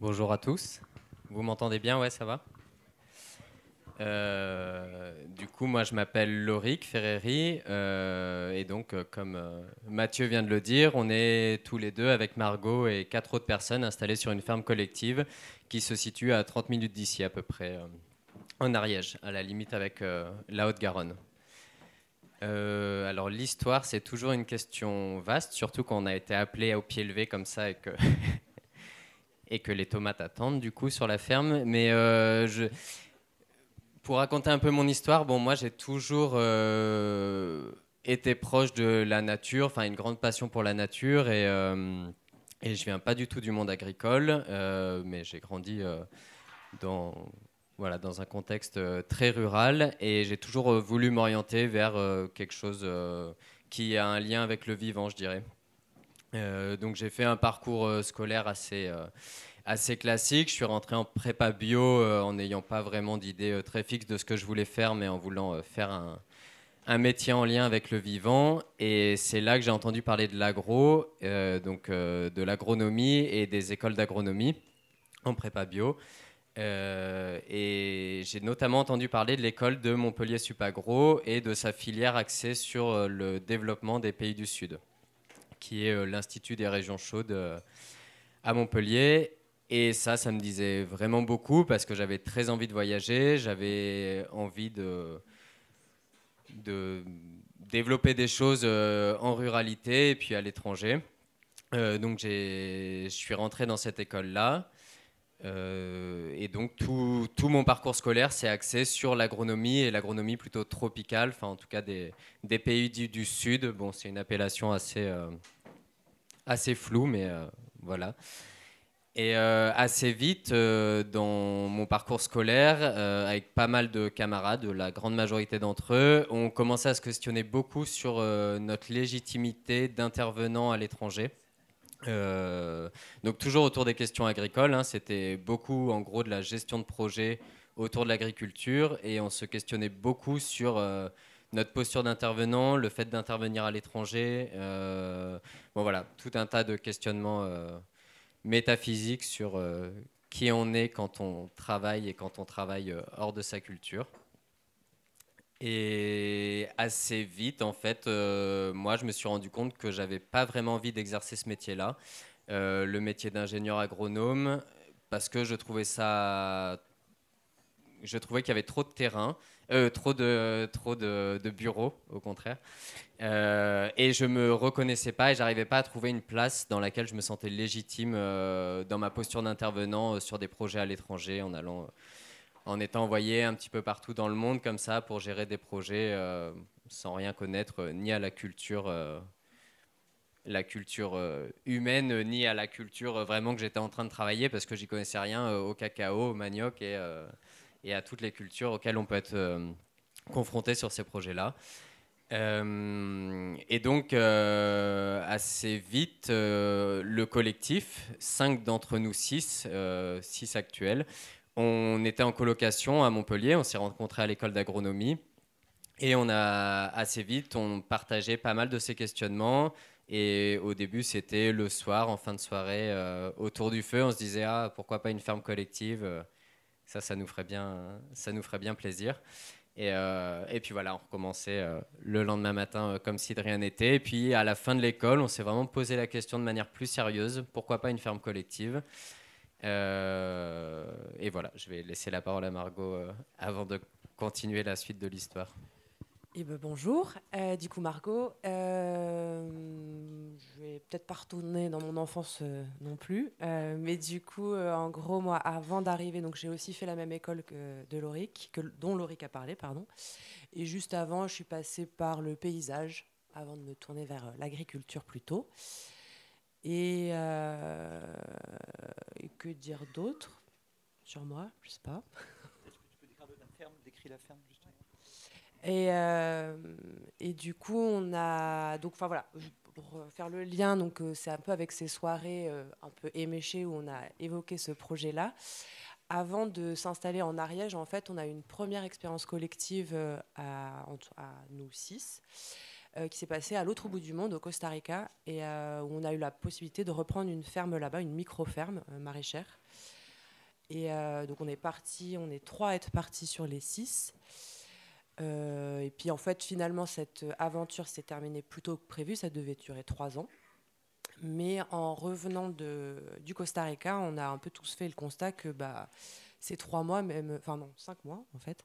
Bonjour à tous. Vous m'entendez bien Ouais, ça va euh, du coup, moi, je m'appelle Lauric Ferreri. Euh, et donc, euh, comme Mathieu vient de le dire, on est tous les deux avec Margot et quatre autres personnes installées sur une ferme collective qui se situe à 30 minutes d'ici à peu près, en Ariège, à la limite avec la Haute-Garonne. alors l'histoire, c'est toujours une question vaste, surtout quand on a été appelé au pied levé comme ça et que et que les tomates attendent du coup sur la ferme. Mais euh, je... pour raconter un peu mon histoire, bon, moi j'ai toujours euh, été proche de la nature, enfin une grande passion pour la nature et, euh, et je viens pas du tout du monde agricole, euh, mais j'ai grandi dans voilà, dans un contexte très rural et j'ai toujours voulu m'orienter vers quelque chose qui a un lien avec le vivant, je dirais. Euh, donc j'ai fait un parcours euh, scolaire assez, euh, assez classique. Je suis rentré en prépa bio en n'ayant pas vraiment d'idée très fixe de ce que je voulais faire, mais en voulant faire un, métier en lien avec le vivant. Et c'est là que j'ai entendu parler de l'agro, donc de l'agronomie et des écoles d'agronomie en prépa bio. et j'ai notamment entendu parler de l'école de Montpellier Supagro et de sa filière axée sur le développement des pays du Sud qui est euh, l'Institut des régions chaudes euh, à Montpellier. Et ça, ça me disait vraiment beaucoup parce que j'avais très envie de voyager, j'avais envie de, développer des choses euh, en ruralité et puis à l'étranger. donc je suis rentré dans cette école-là. Euh, et donc tout, mon parcours scolaire s'est axé sur l'agronomie et l'agronomie plutôt tropicale, enfin en tout cas des, pays du, sud. Bon, c'est une appellation assez, euh, assez floue, mais euh, voilà. Et assez vite, dans mon parcours scolaire, avec pas mal de camarades, la grande majorité d'entre eux, on commençait à se questionner beaucoup sur notre légitimité d'intervenant à l'étranger. Euh, donc toujours autour des questions agricoles, hein, c'était beaucoup en gros de la gestion de projet autour de l'agriculture et on se questionnait beaucoup sur euh, notre posture d'intervenant, le fait d'intervenir à l'étranger, euh, bon voilà, tout un tas de questionnements métaphysiques sur qui on est quand on travaille et quand on travaille hors de sa culture. Et assez vite, en fait, euh, moi, je me suis rendu compte que j'avais pas vraiment envie d'exercer ce métier-là, euh, le métier d'ingénieur agronome, parce que je trouvais ça, je trouvais qu'il y avait trop de terrain, euh, trop de, trop de, de bureaux, au contraire, et je me reconnaissais pas et j'arrivais pas à trouver une place dans laquelle je me sentais légitime dans ma posture d'intervenant sur des projets à l'étranger en allant en étant envoyé un petit peu partout dans le monde comme ça pour gérer des projets euh, sans rien connaître euh, ni à la culture, euh, la culture humaine, ni à la culture vraiment que j'étais en train de travailler parce que j'y connaissais rien au cacao, au manioc et, et, à toutes les cultures auxquelles on peut être confronté sur ces projets-là. et donc, assez vite, le collectif, cinq d'entre nous, six, six actuels, on était en colocation à Montpellier, on s'est rencontrés à l'école d'agronomie et on a assez vite, on partageait pas mal de ces questionnements. Et au début, c'était le soir, en fin de soirée, euh, autour du feu, on se disait ah, pourquoi pas une ferme collective, euh, ça, ça nous ferait bien, plaisir. Et, euh, puis voilà, on recommençait le lendemain matin comme si de rien n'était. Et puis à la fin de l'école, on s'est vraiment posé la question de manière plus sérieuse, pourquoi pas une ferme collective euh, et voilà, je vais laisser la parole à Margot euh, avant de continuer la suite de l'histoire. et eh ben, bonjour, euh, du coup Margot, je vais peut-être pas retourner dans mon enfance non plus, mais du coup en gros moi avant d'arriver, donc j'ai aussi fait la même école que de Loric, que, dont Loric a parlé, pardon, et juste avant je suis passée par le paysage avant de me tourner vers l'agriculture plutôt. tôt. Euh, et, que dire d'autre sur moi Je sais pas. Est-ce que tu peux décrire la ferme, décrire la ferme justement et, euh, et du coup, on a. Donc, enfin voilà, pour faire le lien, donc euh, c'est un peu avec ces soirées un peu éméchées où on a évoqué ce projet-là. Avant de s'installer en Ariège, en fait, on a une première expérience collective à, à nous six. Euh, qui s'est passé à l'autre bout du monde, au Costa Rica, et euh, où on a eu la possibilité de reprendre une ferme là-bas, une micro-ferme euh, maraîchère. Et donc on est parti, on est trois à être partis sur les six. et puis en fait, finalement, cette aventure s'est terminée plus tôt que prévu, ça devait durer trois ans. Mais en revenant de, du Costa Rica, on a un peu tous fait le constat que bah, ces trois mois, même, enfin non, cinq mois en fait,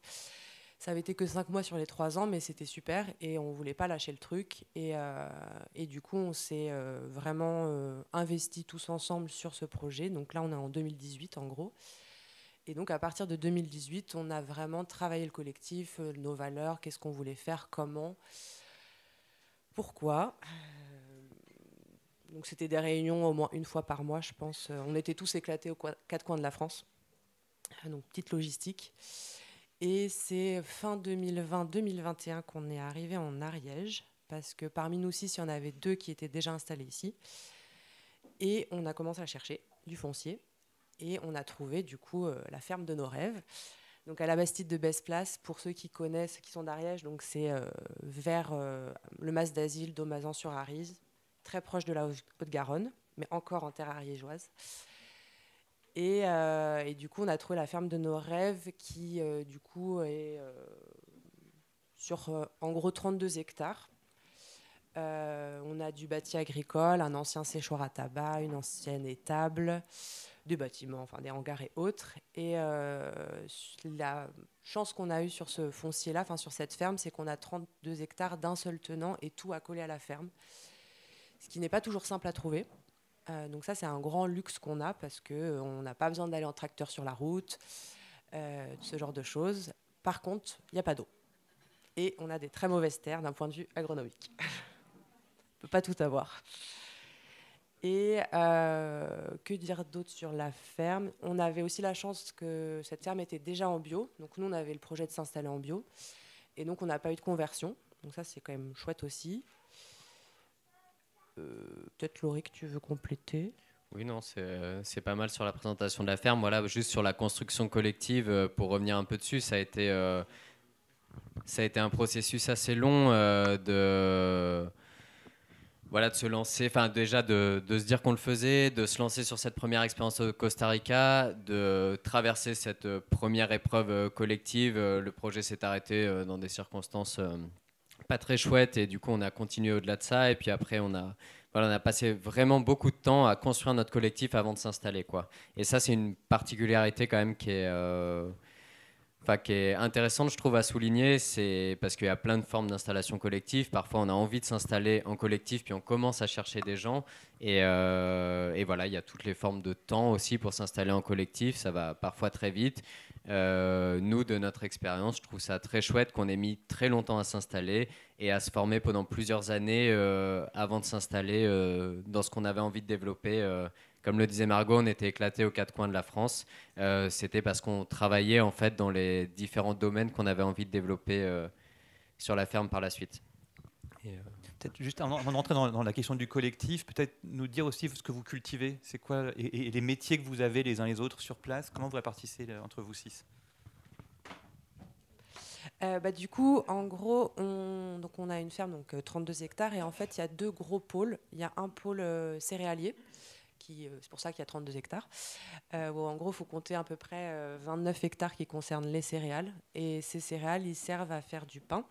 ça avait été que cinq mois sur les trois ans, mais c'était super et on voulait pas lâcher le truc. Et, euh, du coup, on s'est euh, vraiment euh, investi investis tous ensemble sur ce projet. Donc là, on est en 2018 en gros. Et donc à partir de 2018, on a vraiment travaillé le collectif, nos valeurs, qu'est-ce qu'on voulait faire, comment, pourquoi. Donc c'était des réunions au moins une fois par mois, je pense. On était tous éclatés aux quatre coins de la France. Donc petite logistique. Et c'est fin 2020-2021 qu'on est arrivé en Ariège, parce que parmi nous six, il y en avait deux qui étaient déjà installés ici. Et on a commencé à chercher du foncier. Et on a trouvé, du coup, euh, la ferme de nos rêves. Donc à la Bastide de Besse-Place, pour ceux qui connaissent, qui sont d'Ariège, donc c'est euh, vers euh, le mas d'asile domazan sur ariège très proche de la Haute-Garonne, mais encore en terre ariégeoise. Euh, et, du coup, on a trouvé la ferme de nos rêves qui, euh, du coup, est euh, sur en gros 32 hectares. on a du bâti agricole, un ancien séchoir à tabac, une ancienne étable, des bâtiments, enfin des hangars et autres. Et la chance qu'on a eue sur ce foncier-là, enfin sur cette ferme, c'est qu'on a 32 hectares d'un seul tenant et tout accolé à la ferme, ce qui n'est pas toujours simple à trouver. Euh, donc ça, c'est un grand luxe qu'on a parce qu'on euh, n'a pas besoin d'aller en tracteur sur la route, euh, ce genre de choses. Par contre, il n'y a pas d'eau. Et on a des très mauvaises terres d'un point de vue agronomique. on ne peut pas tout avoir. Et que dire d'autre sur la ferme On avait aussi la chance que cette ferme était déjà en bio. Donc nous, on avait le projet de s'installer en bio. Et donc, on n'a pas eu de conversion. Donc ça, c'est quand même chouette aussi. Euh, peut-être Laurie que tu veux compléter oui, non, euh, c'est pas mal sur la présentation de la ferme. Voilà, juste sur la construction collective, euh, pour revenir un peu dessus, ça a été, ça a été un processus assez long de, voilà, de se lancer, enfin déjà de, de, se dire qu'on le faisait, de se lancer sur cette première expérience au Costa Rica, de traverser cette première épreuve collective. Le projet s'est arrêté dans des circonstances pas très chouette et du coup on a continué au-delà de ça et puis après on a voilà, on a passé vraiment beaucoup de temps à construire notre collectif avant de s'installer quoi. Et ça c'est une particularité quand même qui est euh, qui est intéressante je trouve à souligner, c'est parce qu'il y a plein de formes d'installation collective. Parfois on a envie de s'installer en collectif puis on commence à chercher des gens et, euh, et voilà il y a toutes les formes de temps aussi pour s'installer en collectif. Ça va parfois très vite euh, nous, de notre expérience, je trouve ça très chouette qu'on ait mis très longtemps à s'installer et à se former pendant plusieurs années euh, avant de s'installer euh, dans ce qu'on avait envie de développer. comme le disait Margot, on était éclaté aux quatre coins de la France. C'était parce qu'on travaillait en fait dans les différents domaines qu'on avait envie de développer sur la ferme par la suite. Et, juste avant, de dans, la question du collectif, peut-être nous dire aussi ce que vous cultivez, c'est quoi et, les métiers que vous avez les uns les autres sur place. Comment vous répartissez euh, entre vous six euh, bah, du coup, en gros, on, donc on a une ferme, donc 32 euh, hectares, et en fait, il y a deux gros pôles. Il y a un pôle céréalier, c'est pour ça qu'il y a 32 hectares. en gros, il faut compter à peu près 29 hectares qui concernent les céréales. Et ces céréales, ils servent à faire du pain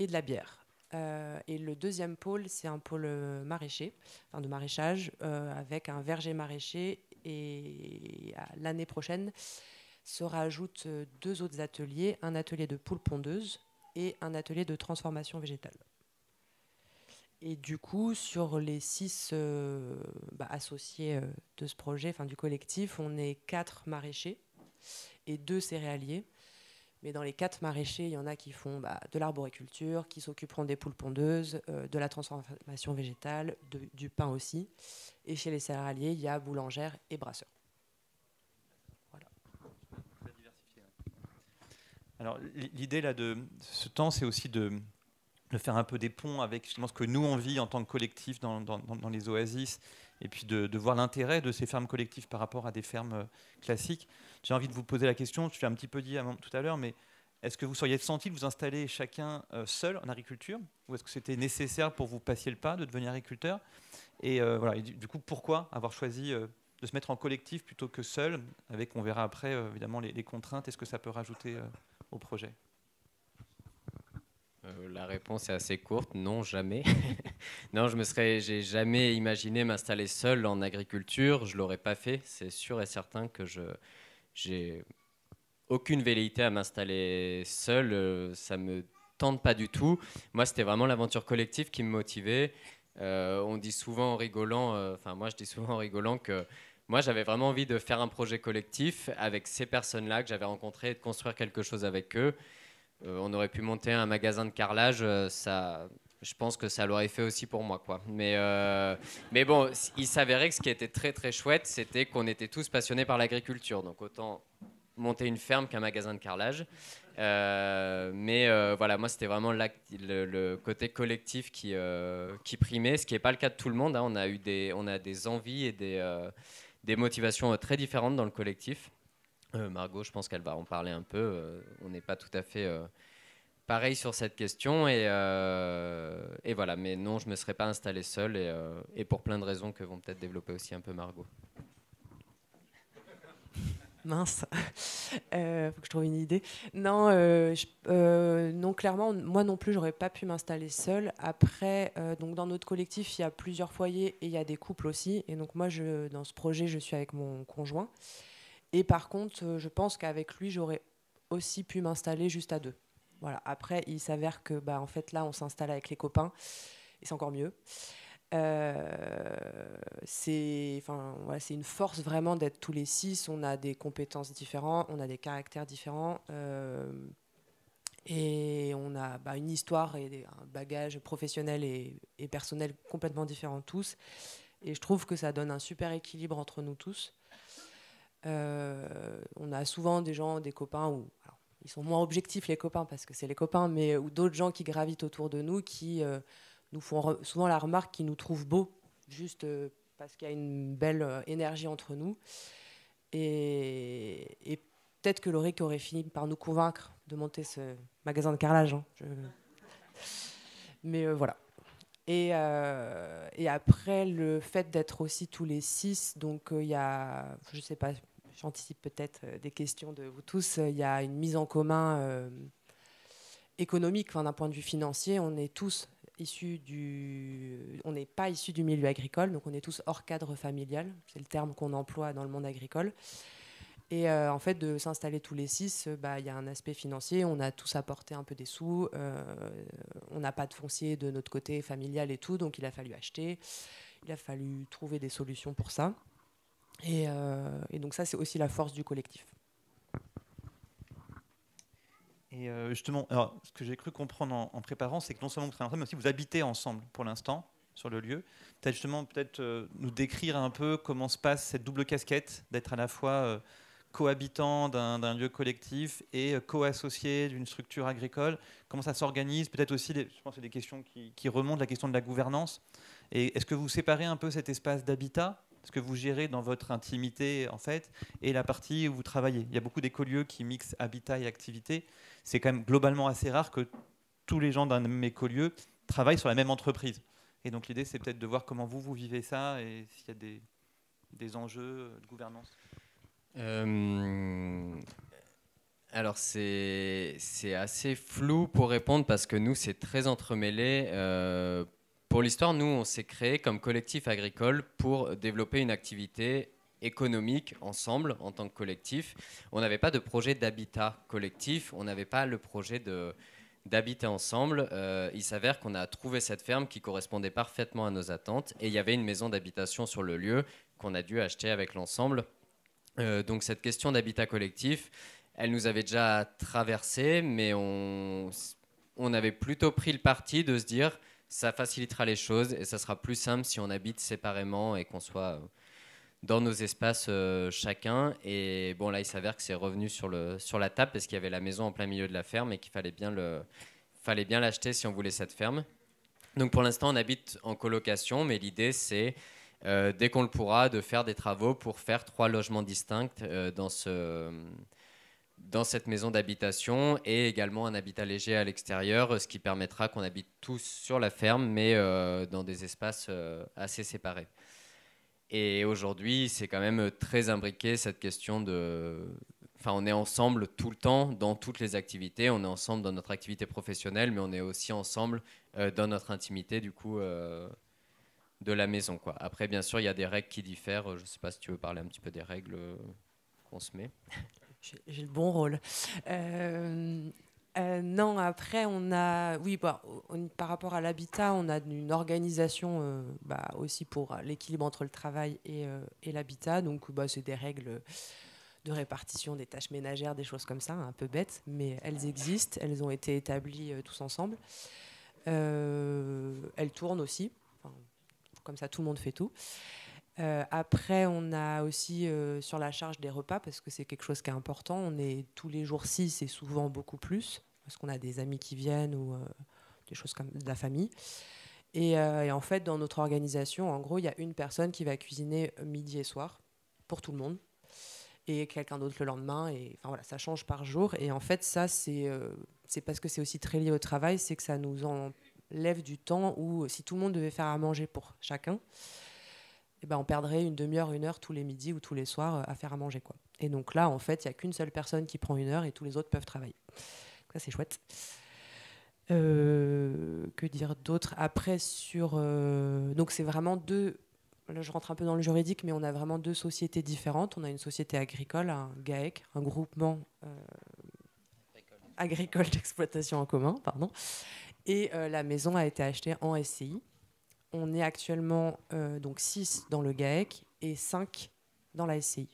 et de la bière. Euh, et le deuxième pôle, c'est un pôle euh, maraîcher, de maraîchage, euh, avec un verger maraîcher. Et l'année prochaine se rajoutent deux autres ateliers, un atelier de poules pondeuses et un atelier de transformation végétale. Et du coup, sur les six bah, associés de ce projet, enfin du collectif, on est quatre maraîchers et deux céréaliers mais dans les quatre maraîchers, il y en a qui font bah, de l'arboriculture, qui s'occuperont des poules pondeuses, euh, de la transformation végétale, du pain aussi. Et chez les céréaliers, il y a boulangères et brasseurs. Voilà. Alors l'idée là de ce temps, c'est aussi de de faire un peu des ponts avec justement ce que nous on vit en tant que collectif dans, dans, les oasis, et puis de, voir l'intérêt de ces fermes collectives par rapport à des fermes euh, classiques. J'ai envie de vous poser la question, je l'ai un petit peu dit tout à l'heure, mais est-ce que vous seriez senti de vous installer chacun euh, seul en agriculture, ou est-ce que c'était nécessaire pour vous passer le pas de devenir agriculteur Et euh, voilà, du coup, pourquoi avoir choisi de se mettre en collectif plutôt que seul, avec, on verra après, évidemment, les, contraintes est ce que ça peut rajouter au projet euh, la réponse est assez courte, non, jamais. non, je me serais, j'ai jamais imaginé m'installer seul en agriculture, je l'aurais pas fait, c'est sûr et certain que je, j'ai aucune velléité à m'installer seul, ça euh, ça me tente pas du tout. Moi, c'était vraiment l'aventure collective qui me motivait. Euh, on dit souvent en rigolant, enfin moi je dis souvent en rigolant que moi, j'avais vraiment envie de faire un projet collectif avec ces personnes-là que j'avais rencontrées et de construire quelque chose avec eux. Euh, on aurait pu monter un magasin de carrelage, euh, je pense que ça l'aurait fait aussi pour moi. Quoi. Mais, euh, mais bon, il s'avérait que ce qui était très très chouette, c'était qu'on était tous passionnés par l'agriculture. Donc autant monter une ferme qu'un magasin de carrelage. mais voilà, moi c'était vraiment le, côté collectif qui, primait, ce qui n'est pas le cas de tout le monde. Hein. On a eu des, on a des envies et des motivations très différentes dans le collectif. Euh, Margot, je pense qu'elle va en parler un peu. Euh, on n'est pas tout à fait euh, pareil sur cette question. Et, voilà, mais non, je ne me serais pas installée seule et, pour plein de raisons que vont peut-être développer aussi un peu Margot. Mince, faut que je trouve une idée. Non, non clairement, moi non plus, j'aurais pas pu m'installer seule. Après, donc dans notre collectif, il y a plusieurs foyers et il y a des couples aussi. Et donc moi, je, dans ce projet, je suis avec mon conjoint. Et par contre, euh, je pense qu'avec lui, j'aurais aussi pu m'installer juste à deux. Voilà. Après, il s'avère que, bah, en fait, là, on s'installe avec les copains, et c'est encore mieux. Euh, c'est, enfin, voilà, c'est une force vraiment d'être tous les six. On a des compétences différentes, on a des caractères différents, euh, et on a bah, une histoire et un bagage professionnel et, et, personnel complètement différents tous. Et je trouve que ça donne un super équilibre entre nous tous. Euh, on a souvent des gens, des copains ou ils sont moins objectifs les copains parce que c'est les copains, mais ou d'autres gens qui gravitent autour de nous qui euh, nous font souvent la remarque qu'ils nous trouvent beaux, juste euh, parce qu'il y a une belle énergie entre nous. Et, peut-être que Loric aurait fini par nous convaincre de monter ce magasin de carrelage. Hein, mais voilà. Et, et, après, le fait d'être aussi tous les six, donc il y a, je sais pas, j'anticipe peut-être euh, des questions de vous tous, il y a une mise en commun euh, économique, d'un point de vue financier. On est tous issus du, on n'est pas issus du milieu agricole, donc on est tous hors cadre familial. C'est le terme qu'on emploie dans le monde agricole. Et euh, en fait, de s'installer tous les six, bah, il y a un aspect financier. On a tous apporté un peu des sous. on n'a pas de foncier de notre côté familial et tout, donc il a fallu acheter. Il a fallu trouver des solutions pour ça. Euh, et, donc ça, c'est aussi la force du collectif. Et euh, justement, ce que j'ai cru comprendre en, préparant, c'est que non seulement vous travaillez ensemble, mais aussi vous habitez ensemble pour l'instant sur le lieu. Peut-être justement, peut-être euh, nous décrire un peu comment se passe cette double casquette d'être à la fois cohabitant d'un lieu collectif et coassocié co-associé d'une structure agricole. Comment ça s'organise Peut-être aussi, je pense, que des questions qui, qui, remontent la question de la gouvernance. Et est-ce que vous séparez un peu cet espace d'habitat ce que vous gérez dans votre intimité, en fait, et la partie où vous travaillez. Il y a beaucoup d'écolieux qui mixent habitat et activité. C'est quand même globalement assez rare que tous les gens d'un même écolieu travaillent sur la même entreprise. Et donc l'idée, c'est peut-être de voir comment vous, vous vivez ça et s'il y a des, des, enjeux de gouvernance. Euh, alors c'est assez flou pour répondre parce que nous, c'est très entremêlé. Euh, pour l'histoire, nous, on s'est créé comme collectif agricole pour développer une activité économique ensemble en tant que collectif. On n'avait pas de projet d'habitat collectif, on n'avait pas le projet de d'habiter ensemble. Euh, il s'avère qu'on a trouvé cette ferme qui correspondait parfaitement à nos attentes et il y avait une maison d'habitation sur le lieu qu'on a dû acheter avec l'ensemble. Euh, donc cette question d'habitat collectif, elle nous avait déjà traversé, mais on, on avait plutôt pris le parti de se dire ça facilitera les choses et ça sera plus simple si on habite séparément et qu'on soit euh, dans nos espaces euh, chacun. Et bon, là, il s'avère que c'est revenu sur, le, sur la table parce qu'il y avait la maison en plein milieu de la ferme et qu'il fallait bien le, fallait bien l'acheter si on voulait cette ferme. Donc pour l'instant, on habite en colocation, mais l'idée, c'est euh, dès qu'on le pourra, de faire des travaux pour faire trois logements distincts dans ce dans cette maison d'habitation et également un habitat léger à l'extérieur, ce qui permettra qu'on habite tous sur la ferme, mais euh, dans des espaces euh, assez séparés. Et aujourd'hui, c'est quand même très imbriqué cette question de... Enfin, on est ensemble tout le temps dans toutes les activités, on est ensemble dans notre activité professionnelle, mais on est aussi ensemble euh, dans notre intimité, du coup, de la maison. Après, bien sûr, il y a des règles qui diffèrent. Je ne sais pas si tu veux parler un petit peu des règles qu'on se met. J'ai le bon rôle. Euh, euh, non, après, on a. Oui, bah, par rapport à l'habitat, on a une organisation euh, bah, aussi pour l'équilibre entre le travail et, l'habitat. Donc, bah, c'est des règles de répartition des tâches ménagères, des choses comme ça, un peu bêtes, mais elles existent, elles ont été établies tous ensemble. elles tournent aussi. comme ça, tout le monde fait tout. Euh, après, on a aussi euh, sur la charge des repas, parce que c'est quelque chose qui est important. On est tous les jours 6 et souvent beaucoup plus, parce qu'on a des amis qui viennent ou euh, des choses comme de la famille. Et, et, en fait, dans notre organisation, en gros, il y a une personne qui va cuisiner midi et soir pour tout le monde, et quelqu'un d'autre le lendemain. Et enfin voilà, ça change par jour. Et en fait, ça, c'est c'est parce que c'est aussi très lié au travail, c'est que ça nous enlève du temps où si tout le monde devait faire à manger pour chacun eh ben, on perdrait une demi-heure, une heure tous les midis ou tous les soirs euh, à faire à manger. Quoi. Et donc là, en fait, il n'y a qu'une seule personne qui prend une heure et tous les autres peuvent travailler. ça, c'est chouette. Euh, que dire d'autre Après, sur. Euh, donc, c'est vraiment deux. Là, je rentre un peu dans le juridique, mais on a vraiment deux sociétés différentes. On a une société agricole, un GAEC, un groupement agricole d'exploitation en commun, pardon. Et la maison a été achetée en SCI on est actuellement euh, donc 6 dans le GAEC et 5 dans la SCI.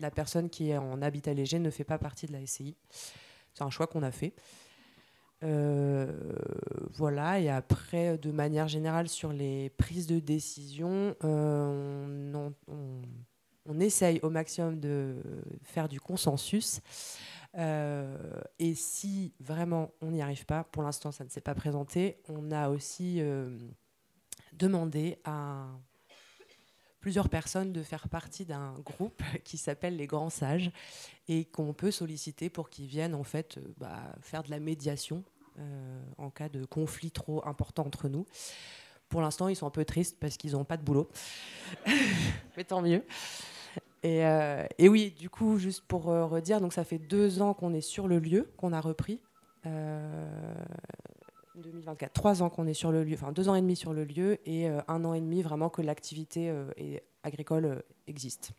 La personne qui est en habitat léger ne fait pas partie de la SCI. C'est un choix qu'on a fait. Euh, voilà, et après, de manière générale, sur les prises de décision, euh, on, essaye au maximum de faire du consensus. et si vraiment on n'y arrive pas, pour l'instant ça ne s'est pas présenté, on a aussi demander à plusieurs personnes de faire partie d'un groupe qui s'appelle les Grands Sages et qu'on peut solliciter pour qu'ils viennent en fait euh, bah, faire de la médiation euh, en cas de conflit trop important entre nous. Pour l'instant, ils sont un peu tristes parce qu'ils n'ont pas de boulot, mais tant mieux. Euh, et, oui, du coup, juste pour redire, donc ça fait deux ans qu'on est sur le lieu, qu'on a repris. Euh, 2024, trois ans qu'on est sur le lieu, enfin deux ans et demi sur le lieu et euh, un an et demi vraiment que l'activité euh, agricole euh, existe.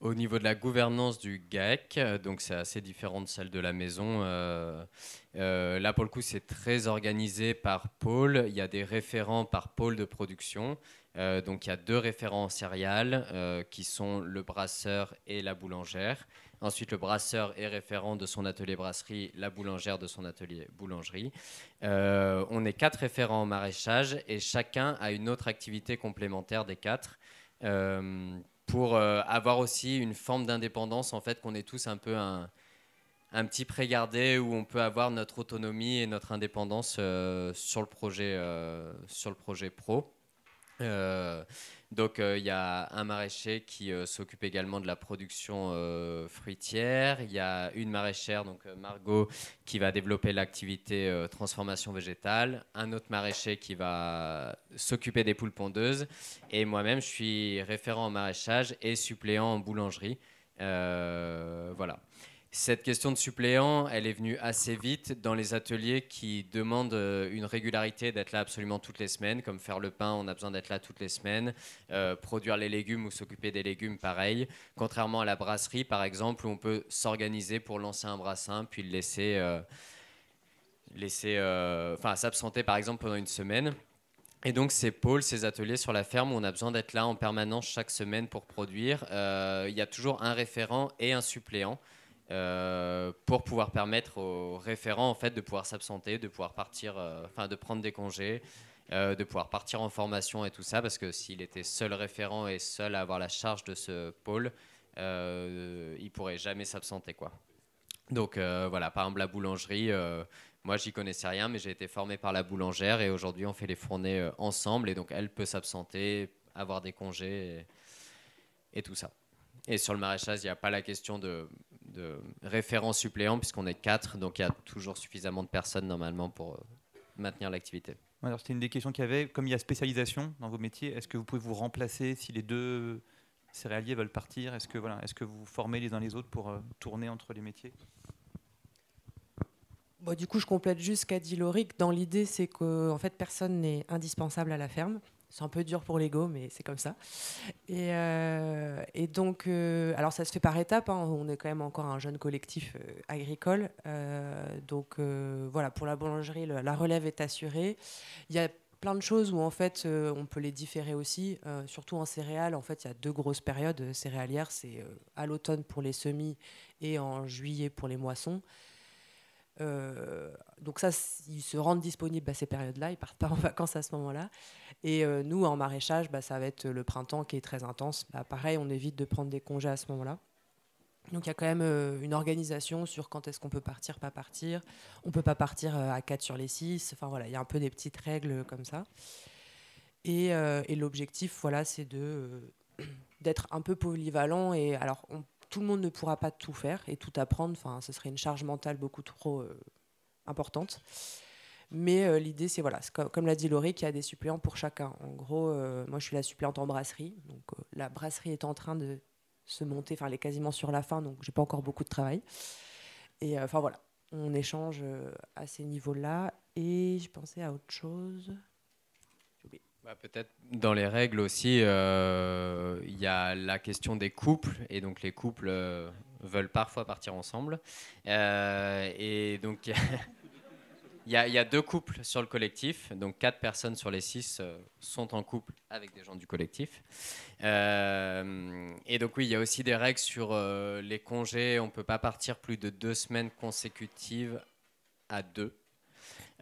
Au niveau de la gouvernance du GAEC, donc c'est assez différent de celle de la maison. là, pour le coup, c'est très organisé par pôle. Il y a des référents par pôle de production. donc, il y a deux référents céréales qui sont le brasseur et la boulangère. Ensuite, le brasseur et référent de son atelier brasserie, la boulangère de son atelier boulangerie. Euh, on est quatre référents en maraîchage et chacun a une autre activité complémentaire des quatre. Euh, pour euh, avoir aussi une forme d'indépendance, en fait, qu'on est tous un peu un, petit pré-gardé où on peut avoir notre autonomie et notre indépendance sur, le projet, sur le projet pro. Donc euh, il y a un maraîcher qui euh, s'occupe également de la production euh, fruitière. Il y a une maraîchère, donc Margot, qui va développer l'activité transformation végétale. Un autre maraîcher qui va s'occuper des poules pondeuses. Et moi-même, je suis référent en maraîchage et suppléant en boulangerie. voilà. Cette question de suppléant, elle est venue assez vite dans les ateliers qui demandent euh, une régularité d'être là absolument toutes les semaines, comme faire le pain, on a besoin d'être là toutes les semaines, euh, produire les légumes ou s'occuper des légumes, pareil. Contrairement à la brasserie, par exemple, où on peut s'organiser pour lancer un brassin, puis laisser, euh, s'absenter, par exemple, pendant une semaine. Et donc ces pôles, ces ateliers sur la ferme où on a besoin d'être là en permanence chaque semaine pour produire, il y a toujours un référent et un suppléant. Euh, pour pouvoir permettre aux référents en fait de pouvoir s'absenter, de pouvoir partir, euh, enfin de prendre des congés, euh, de pouvoir partir en formation et tout ça, parce que s'il était seul référent et seul à avoir la charge de ce pôle, il pourrait jamais s'absenter quoi. Donc voilà, par exemple la boulangerie, moi j'y connaissais rien, mais j'ai été formé par la boulangère et aujourd'hui on fait les fournées ensemble et donc elle peut s'absenter, avoir des congés et tout ça. Et sur le maraîchage, il n'y a pas la question de, de référents suppléants, puisqu'on est quatre, donc il y a toujours suffisamment de personnes normalement pour euh, maintenir l'activité. Alors, c'était une des questions qu'il y avait. Comme il y a spécialisation dans vos métiers, est-ce que vous pouvez vous remplacer si les deux céréaliers veulent partir Est-ce que, voilà, est que vous formez les uns les autres pour euh, tourner entre les métiers Du coup, je complète juste qu'a dit Lauric. Dans l'idée, c'est que fait, personne n'est indispensable à la ferme. C'est un peu dur pour l'ego, mais c'est comme ça. Et, euh, donc, euh, alors ça se fait par étapes. Hein. on est quand même encore un jeune collectif euh, agricole. donc voilà, pour la boulangerie, la relève est assurée. Il y a plein de choses où en fait on peut les différer aussi. surtout en céréales, en fait, il y a deux grosses périodes céréalières. C'est à l'automne pour les semis et en juillet pour les moissons. Euh, donc ça, ils se rendent disponibles à bah, ces périodes-là, ils partent pas en vacances à ce moment-là. Et euh, nous, en maraîchage, bah, ça va être le printemps qui est très intense. Bah, pareil, on évite de prendre des congés à ce moment-là. Donc il y a quand même euh, une organisation sur quand est-ce qu'on peut partir, pas partir. On peut pas partir à 4 sur les 6. Enfin voilà, il y a un peu des petites règles comme ça. Et, et l'objectif, voilà, c'est de d'être un peu polyvalent. Et alors, on tout le monde ne pourra pas tout faire et tout apprendre. Enfin, ce serait une charge mentale beaucoup trop euh, importante. Mais euh, l'idée, c'est voilà, comme, l'a dit Laurie, qu'il y a des suppléants pour chacun. En gros, euh, moi, je suis la suppléante en brasserie. Donc, la brasserie est en train de se monter. Enfin, elle est quasiment sur la fin, donc j'ai pas encore beaucoup de travail. Et enfin voilà, on échange à ces niveaux-là. Et je pensais à autre chose. Bah, peut-être dans les règles aussi, euh, il y a la question des couples, et donc les couples euh, veulent parfois partir ensemble. Euh, et donc, il y, y, a deux couples sur le collectif, donc quatre personnes sur les six sont en couple avec des gens du collectif. et donc, oui, il y a aussi des règles sur les congés, on ne peut pas partir plus de deux semaines consécutives à deux.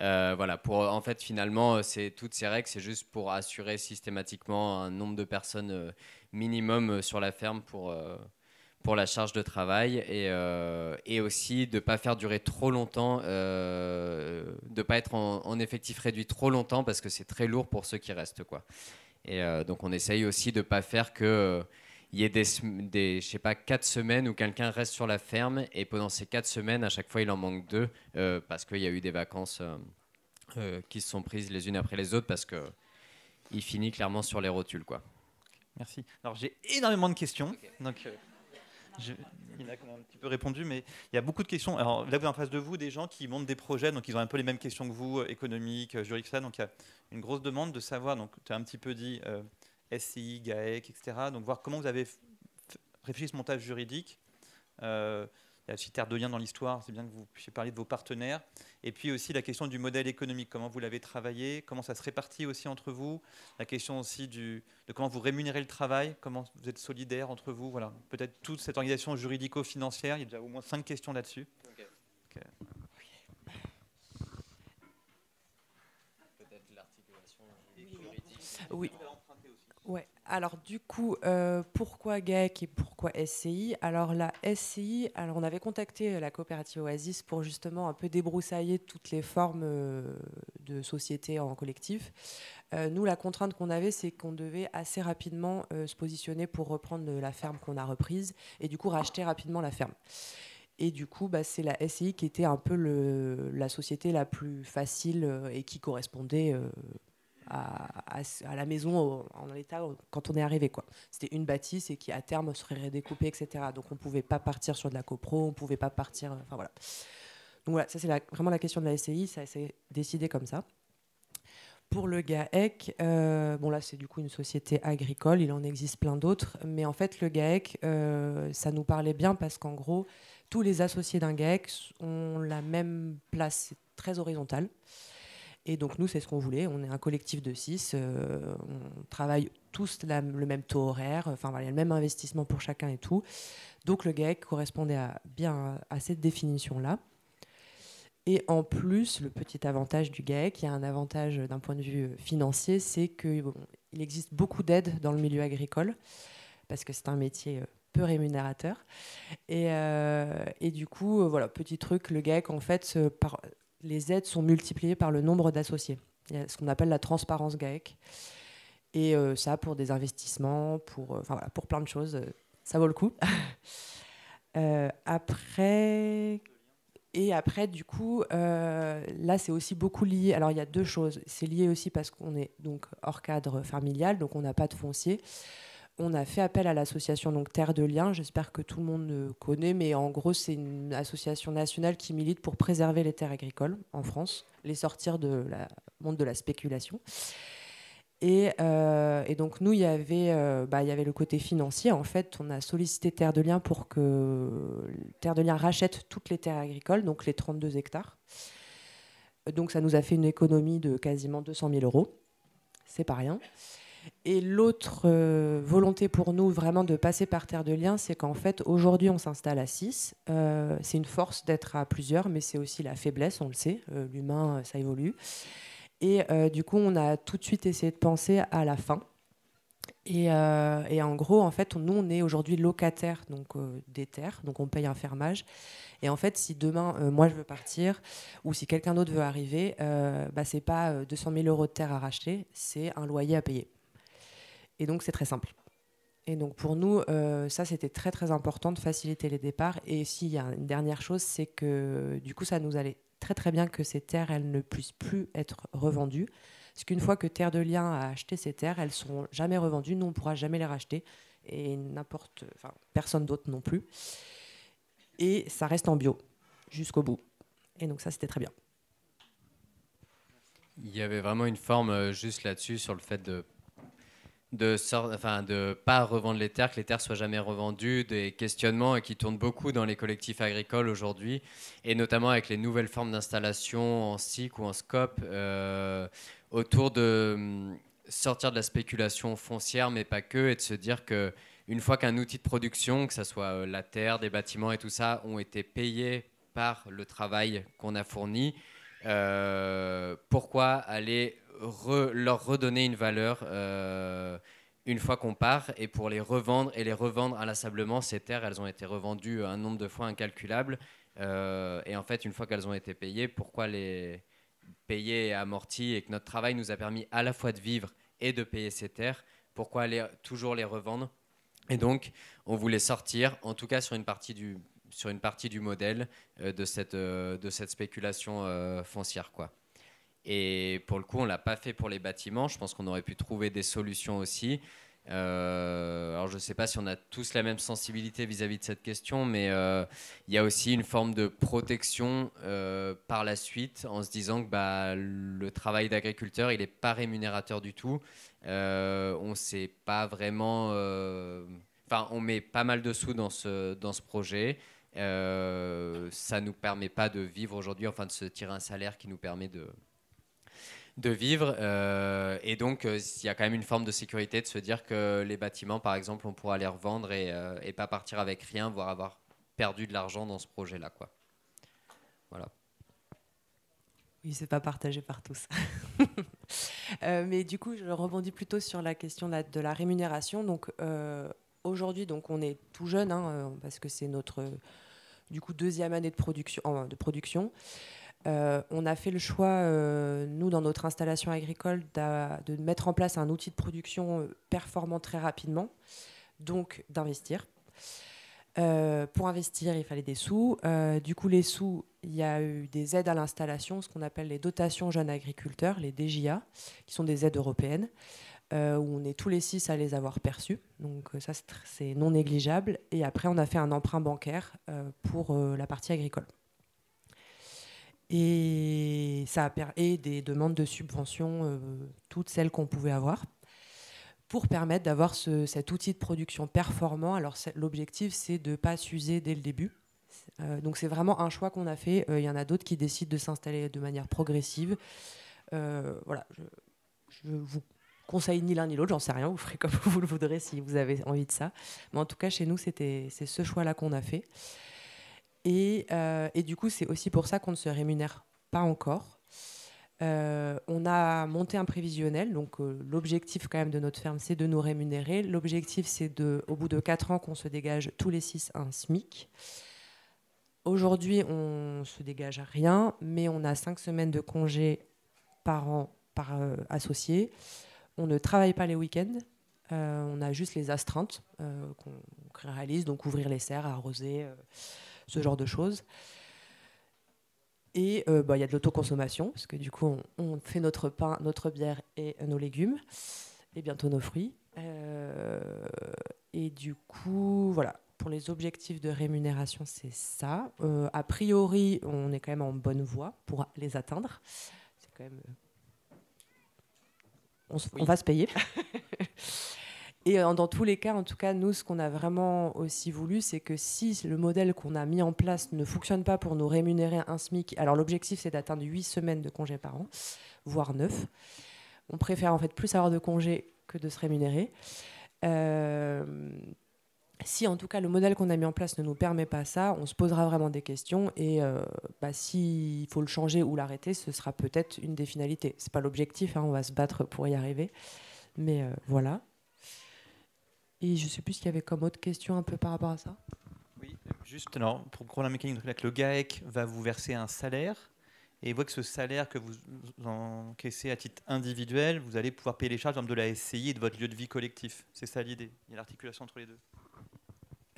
Euh, voilà, pour en fait finalement, euh, c'est toutes ces règles, c'est juste pour assurer systématiquement un nombre de personnes euh, minimum sur la ferme pour pour la charge de travail et, et aussi de ne pas faire durer trop longtemps, de ne pas être en, effectif réduit trop longtemps parce que c'est très lourd pour ceux qui restent. Quoi. Et donc on essaye aussi de ne pas faire que il y a des, des je sais pas, quatre semaines où quelqu'un reste sur la ferme et pendant ces quatre semaines, à chaque fois, il en manque deux euh, parce qu'il y a eu des vacances euh, euh, qui se sont prises les unes après les autres parce que il finit clairement sur les rotules, quoi. Merci. Alors j'ai énormément de questions, donc. Je, il a un petit peu répondu, mais il y a beaucoup de questions. Alors là, vous en face de vous des gens qui montent des projets, donc ils ont un peu les mêmes questions que vous, économiques, juridiques, ça. Donc il y a une grosse demande de savoir. Donc tu as un petit peu dit SCI, GAEC, etc. Donc voir comment vous avez réfléchi ce montage juridique. Euh, il y a aussi Terre de Liens dans l'histoire, c'est bien que vous puissiez parler de vos partenaires. Et puis aussi la question du modèle économique, comment vous l'avez travaillé, comment ça se répartit aussi entre vous, la question aussi du, de comment vous rémunérez le travail, comment vous êtes solidaire entre vous. Voilà. Peut-être toute cette organisation juridico-financière, il y a déjà au moins cinq questions là-dessus. Peut-être l'articulation Oui. Ouais. Alors du coup, euh, pourquoi GAEC et pourquoi SCI Alors la SCI, alors on avait contacté la coopérative Oasis pour justement un peu débroussailler toutes les formes euh, de société en collectif. Euh, nous, la contrainte qu'on avait, c'est qu'on devait assez rapidement se positionner pour reprendre la ferme qu'on a reprise et du coup racheter rapidement la ferme. Et du coup, bah, c'est la SCI qui était un peu la société la plus facile et qui correspondait à, la maison en, l'état quand on est arrivé. quoi. C'était une bâtisse et qui à terme serait redécoupée, etc. Donc on ne pouvait pas partir sur de la copro, on ne pouvait pas partir. Euh, enfin voilà. Donc voilà, ça c'est vraiment la question de la SCI, ça s'est décidé comme ça. Pour le GAEC, euh, bon là c'est du coup une société agricole, il en existe plein d'autres, mais en fait le GAEC, euh, ça nous parlait bien parce qu'en gros, tous les associés d'un GAEC ont la même place, c'est très horizontal. Et donc nous, c'est ce qu'on voulait. On est un collectif de six. Euh, on travaille tous le même taux horaire. Enfin, il y a le même investissement pour chacun et tout. Donc le GAEC correspondait à, bien à cette définition-là. Et en plus, le petit avantage du GAEC, il y a un avantage d'un point de vue financier, c'est qu'il existe beaucoup d'aides dans le milieu agricole, parce que c'est un métier euh, peu rémunérateur. Et, euh, du coup, voilà, petit truc, le GAEC, en fait, par, les aides sont multipliées par le nombre d'associés. Il y a ce qu'on appelle la transparence GAEC. Et euh, ça, pour des investissements, pour, euh, pour plein de choses, euh, ça vaut le coup. après. Et après, du coup, là, c'est aussi beaucoup lié. Alors, il y a deux choses. C'est lié aussi parce qu'on est donc hors cadre familial, donc on n'a pas de foncier on a fait appel à l'association donc Terre de Liens. J'espère que tout le monde connaît, mais en gros, c'est une association nationale qui milite pour préserver les terres agricoles en France, les sortir de la monde de la spéculation. Et, euh, donc nous, il y avait, euh, bah, il y avait le côté financier. En fait, on a sollicité Terre de Liens pour que Terre de Liens rachète toutes les terres agricoles, donc les 32 hectares. Donc ça nous a fait une économie de quasiment 200 000 euros. C'est pas rien. Et l'autre euh, volonté pour nous vraiment de passer par Terre de Liens, c'est qu'en fait, aujourd'hui, on s'installe à 6. Euh, c'est une force d'être à plusieurs, mais c'est aussi la faiblesse, on le sait. Euh, l'humain, ça évolue. Et du coup, on a tout de suite essayé de penser à la fin. Et, en gros, en fait, nous, on est aujourd'hui locataire donc, des terres, donc on paye un fermage. Et en fait, si demain, moi, je veux partir, ou si quelqu'un d'autre veut arriver, bah, ce n'est pas 200 000 euros de terre à racheter, c'est un loyer à payer. Et donc, c'est très simple. Et donc pour nous, euh, ça c'était très très important de faciliter les départs. Et s'il y a une dernière chose, c'est que du coup ça nous allait très très bien que ces terres, elles ne puissent plus être revendues. Parce qu'une fois que Terre de Liens a acheté ces terres, elles seront jamais revendues, nous on ne pourra jamais les racheter. Et n'importe, enfin personne d'autre non plus. Et ça reste en bio jusqu'au bout. Et donc ça c'était très bien. Il y avait vraiment une forme euh, juste là-dessus sur le fait de de ne enfin, de pas revendre les terres, que les terres soient jamais revendues, des questionnements qui tournent beaucoup dans les collectifs agricoles aujourd'hui, et notamment avec les nouvelles formes d'installation en SIC ou en SCOP, euh, autour de hum, sortir de la spéculation foncière, mais pas que, et de se dire que une fois qu'un outil de production, que ce soit euh, la terre, des bâtiments et tout ça, ont été payés par le travail qu'on a fourni, euh, pourquoi aller leur redonner une valeur euh, une fois qu'on part et pour les revendre et les revendre inlassablement Ces terres, elles ont été revendues un nombre de fois incalculable. Euh, et en fait, une fois qu'elles ont été payées, pourquoi les payer et amortir et que notre travail nous a permis à la fois de vivre et de payer ces terres Pourquoi aller toujours les revendre Et donc, on voulait sortir, en tout cas sur une partie du, sur une partie du modèle euh, de, cette, de cette spéculation foncière. quoi. Et pour le coup, on l'a pas fait pour les bâtiments. Je pense qu'on aurait pu trouver des solutions aussi. Euh, alors je ne sais pas si on a tous la même sensibilité vis-à-vis de cette question, mais euh, il y a aussi une forme de protection euh, par la suite en se disant que bah, le travail d'agriculteur, il n'est pas rémunérateur du tout. on ne sait pas vraiment... Enfin, on met pas mal de sous dans ce, dans ce projet. ça ne nous permet pas de vivre aujourd'hui, enfin de se tirer un salaire qui nous permet de, de vivre. Euh, et donc, euh, il y a quand même une forme de sécurité de se dire que les bâtiments, par exemple, on pourra les revendre et, euh, pas partir avec rien, voire avoir perdu de l'argent dans ce projet-là. Quoi. Voilà. Oui, c'est pas partagé par tous. mais du coup, je rebondis plutôt sur la question de la, rémunération. Donc aujourd'hui, donc on est tout jeune hein, parce que c'est notre du coup deuxième année de production. De production. Euh, on a fait le choix, euh, nous, dans notre installation agricole, de mettre en place un outil de production euh, performant très rapidement, donc d'investir. pour investir, il fallait des sous. du coup, les sous, il y a eu des aides à l'installation, ce qu'on appelle les dotations jeunes agriculteurs, les DJA, qui sont des aides européennes, où on est tous les six à les avoir perçues. Donc ça, c'est non négligeable. Et après, on a fait un emprunt bancaire pour la partie agricole et, ça a permis des demandes de subventions, euh, toutes celles qu'on pouvait avoir, pour permettre d'avoir cet outil de production performant. Alors l'objectif, c'est de ne pas s'user dès le début. Euh, donc c'est vraiment un choix qu'on a fait. Euh, il y en a d'autres qui décident de s'installer de manière progressive. voilà, je, ne vous conseille ni l'un ni l'autre, j'en sais rien, vous ferez comme vous le voudrez si vous avez envie de ça. Mais en tout cas, chez nous, c'est ce choix-là qu'on a fait. Euh, et, du coup, c'est aussi pour ça qu'on ne se rémunère pas encore. Euh, on a monté un prévisionnel, donc euh, l'objectif quand même de notre ferme, c'est de nous rémunérer. L'objectif, c'est au bout de 4 ans, qu'on se dégage tous les 6 un SMIC. Aujourd'hui, on se dégage rien, mais on a 5 semaines de congés par an par associé. On ne travaille pas les week-ends. on a juste les astreintes qu'on réalise, donc ouvrir les serres, arroser ce genre de choses. Et euh, bah, il y a de l'autoconsommation, parce que du coup, on, fait notre pain, notre bière et nos légumes, et bientôt nos fruits. Euh, et du coup, voilà, pour les objectifs de rémunération, c'est ça. Euh, a priori, on est quand même en bonne voie pour les atteindre. On, on va se payer. Et euh, dans tous les cas, en tout cas, nous, ce qu'on a vraiment aussi voulu, c'est que si le modèle qu'on a mis en place ne fonctionne pas pour nous rémunérer un SMIC, alors l'objectif, c'est d'atteindre 8 semaines de congés par an, voire 9. On préfère en fait plus avoir de congés que de se rémunérer. Euh, si en tout cas le modèle qu'on a mis en place ne nous permet pas ça, on se posera vraiment des questions et euh, bah, s'il faut le changer ou l'arrêter, ce sera peut-être une des finalités. n'est pas l'objectif, hein, on va se battre pour y arriver, mais voilà. Et je ne sais plus qu'il y avait comme autre question un peu par rapport à ça. Oui, juste pour la mécanique, le GAEC va vous verser un salaire et voit que ce salaire que vous encaissez à titre individuel, vous allez pouvoir payer les charges de la SCI et de votre lieu de vie collectif. C'est ça l'idée. Il y a l'articulation entre les deux.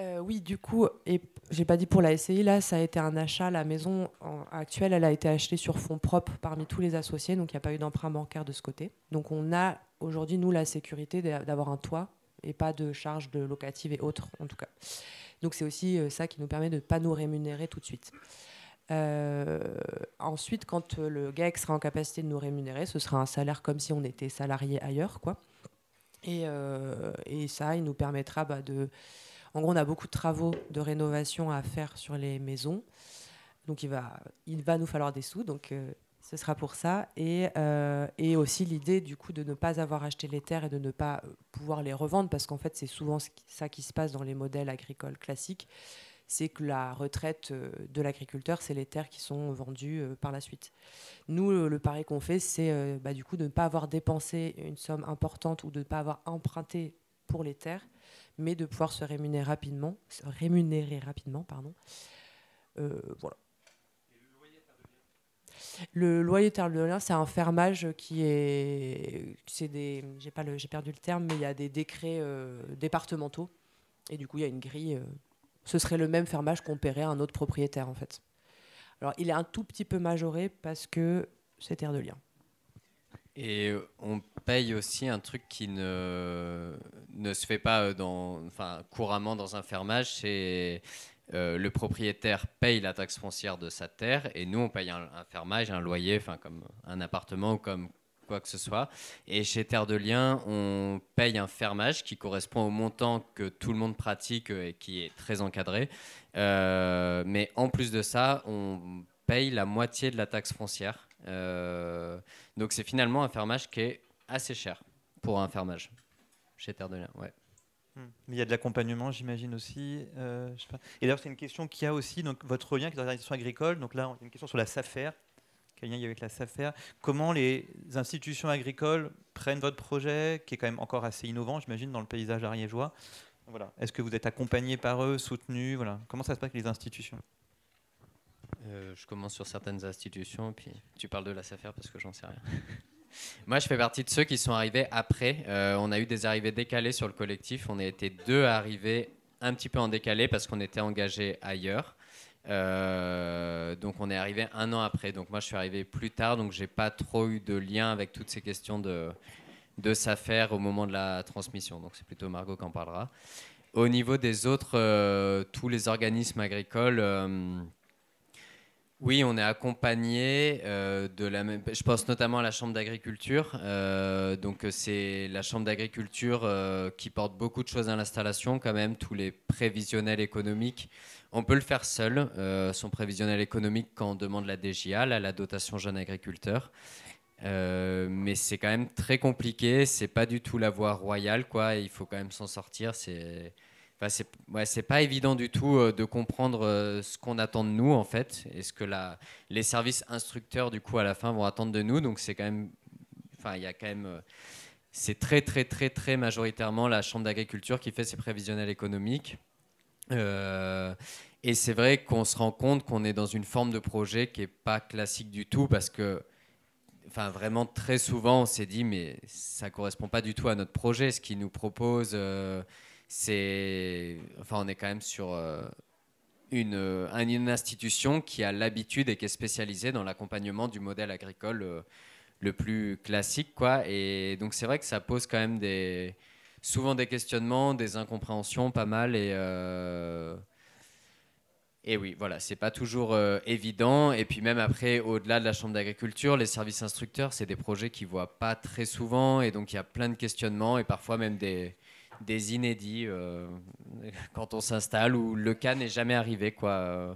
Euh, oui, du coup, et j'ai pas dit pour la SCI, là, ça a été un achat. La maison actuelle, elle a été achetée sur fonds propres parmi tous les associés, donc il n'y a pas eu d'emprunt bancaire de ce côté. Donc on a aujourd'hui, nous, la sécurité d'avoir un toit et pas de charges de locatives et autres, en tout cas. Donc c'est aussi euh, ça qui nous permet de ne pas nous rémunérer tout de suite. Euh, ensuite, quand euh, le GEC sera en capacité de nous rémunérer, ce sera un salaire comme si on était salarié ailleurs, quoi. Et, ça, il nous permettra bah, de. En gros, on a beaucoup de travaux de rénovation à faire sur les maisons. Donc il va, il va nous falloir des sous. Donc ce sera pour ça. Euh, et, aussi l'idée du coup de ne pas avoir acheté les terres et de ne pas euh, pouvoir les revendre, parce qu'en fait c'est souvent ça qui se passe dans les modèles agricoles classiques, c'est que la retraite euh, de l'agriculteur, c'est les terres qui sont vendues par la suite. Nous, le, pari qu'on fait, c'est bah, du coup de ne pas avoir dépensé une somme importante ou de ne pas avoir emprunté pour les terres, mais de pouvoir se rémunérer rapidement, rémunérer rapidement, pardon. voilà. Le loyer terre-de-lien, c'est un fermage qui est. C'est des. J'ai, pas j'ai perdu le terme, mais il y a des décrets euh, départementaux. Et du coup, il y a une grille. Euh, ce serait le même fermage qu'on paierait à un autre propriétaire, en fait. Alors, il est un tout petit peu majoré parce que c'est terre de lien. Et on paye aussi un truc qui ne, ne se fait pas euh, dans, enfin, couramment dans un fermage, c'est euh, le propriétaire paye la taxe foncière de sa terre et nous, on paye un, fermage, un loyer, enfin comme un appartement ou comme quoi que ce soit. Et chez Terre de Liens, on paye un fermage qui correspond au montant que tout le monde pratique et qui est très encadré. Euh, mais en plus de ça, on paye la moitié de la taxe foncière. Euh, donc c'est finalement un fermage qui est assez cher pour un fermage chez Terre de Liens. Ouais. Hmm. Il y a de l'accompagnement, j'imagine aussi. Euh, Et d'ailleurs, c'est une question qui a aussi donc votre lien avec les organisations agricoles. Donc là, on a une question sur la SAFER. Quel lien il y a avec la SAFER Comment les institutions agricoles prennent votre projet, qui est quand même encore assez innovant, j'imagine, dans le paysage ariégeois voilà. Est-ce que vous êtes accompagné par eux, soutenu voilà. Comment ça se passe avec les institutions euh, Je commence sur certaines institutions, puis tu parles de la SAFER parce que j'en sais rien. Moi, je fais partie de ceux qui sont arrivés après. Euh, on a eu des arrivées décalées sur le collectif. On a été deux à arriver un petit peu en décalé parce qu'on était engagés ailleurs. Euh, donc on est arrivé un an après. Donc moi je suis arrivé plus tard, donc j'ai pas trop eu de lien avec toutes ces questions de de s'affaire au moment de la transmission. Donc c'est plutôt Margot qui en parlera. Au niveau des autres, euh, tous les organismes agricoles. Oui, on est accompagné euh, de la même. Je pense notamment à la Chambre d'agriculture. Euh, donc, euh, c'est la Chambre d'agriculture qui porte beaucoup de choses à l'installation, quand même, tous les prévisionnels économiques. On peut le faire seul, son prévisionnel économique, quand on demande la DGA, la dotation jeune agriculteur. mais c'est quand même très compliqué, c'est pas du tout la voie royale, quoi. Il faut quand même s'en sortir. C'est bah, c'est pas évident du tout euh, de comprendre euh, ce qu'on attend de nous en fait et ce que les services instructeurs du coup à la fin vont attendre de nous. Donc c'est quand même, enfin il y a quand même, euh, c'est très très très très majoritairement la chambre d'agriculture qui fait ses prévisionnels économiques. et c'est vrai qu'on se rend compte qu'on est dans une forme de projet qui est pas classique du tout parce que enfin vraiment très souvent on s'est dit mais ça correspond pas du tout à notre projet ce qu'ils nous proposent c'est, enfin, on est quand même sur euh, une, euh, une, institution qui a l'habitude et qui est spécialisée dans l'accompagnement du modèle agricole euh, le plus classique, quoi. Et donc c'est vrai que ça pose quand même des, souvent des questionnements, des incompréhensions, pas mal. Et et oui, voilà, c'est pas toujours évident. Et puis même après, au-delà de la chambre d'agriculture, les services instructeurs, c'est des projets qu'ils voient pas très souvent, et donc il y a plein de questionnements et parfois même des des inédits euh, quand on s'installe où le cas n'est jamais arrivé. quoi. Euh,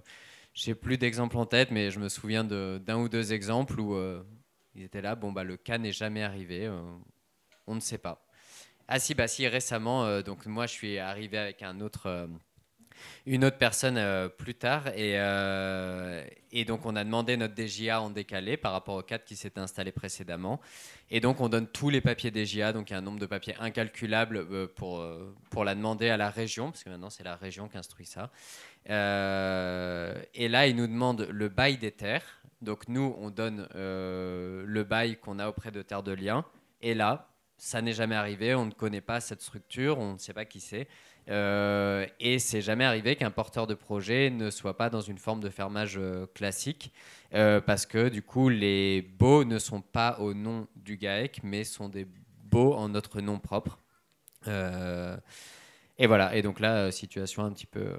j'ai plus d'exemples en tête, mais je me souviens d'un ou deux exemples où euh, ils étaient là, bon, bah, le cas n'est jamais arrivé, on ne sait pas. Ah si, bah si, récemment, donc moi je suis arrivé avec un autre une autre personne euh, plus tard. Euh, et, donc, on a demandé notre DGA en décalé par rapport au cadre qui s'était installé précédemment. Et donc, on donne tous les papiers DGA. Donc, un nombre de papiers incalculables euh, pour, la demander à la région, parce que maintenant, c'est la région qui instruit ça. et là, ils nous demandent le bail des terres. Donc, nous, on donne le bail qu'on a auprès de Terre de Liens. Et là, ça n'est jamais arrivé, on ne connaît pas cette structure, on ne sait pas qui c'est. Euh, et c'est jamais arrivé qu'un porteur de projet ne soit pas dans une forme de fermage euh, classique, euh, parce que du coup, les beaux ne sont pas au nom du GAEC, mais sont des beaux en notre nom propre. et voilà, et donc là, situation un petit peu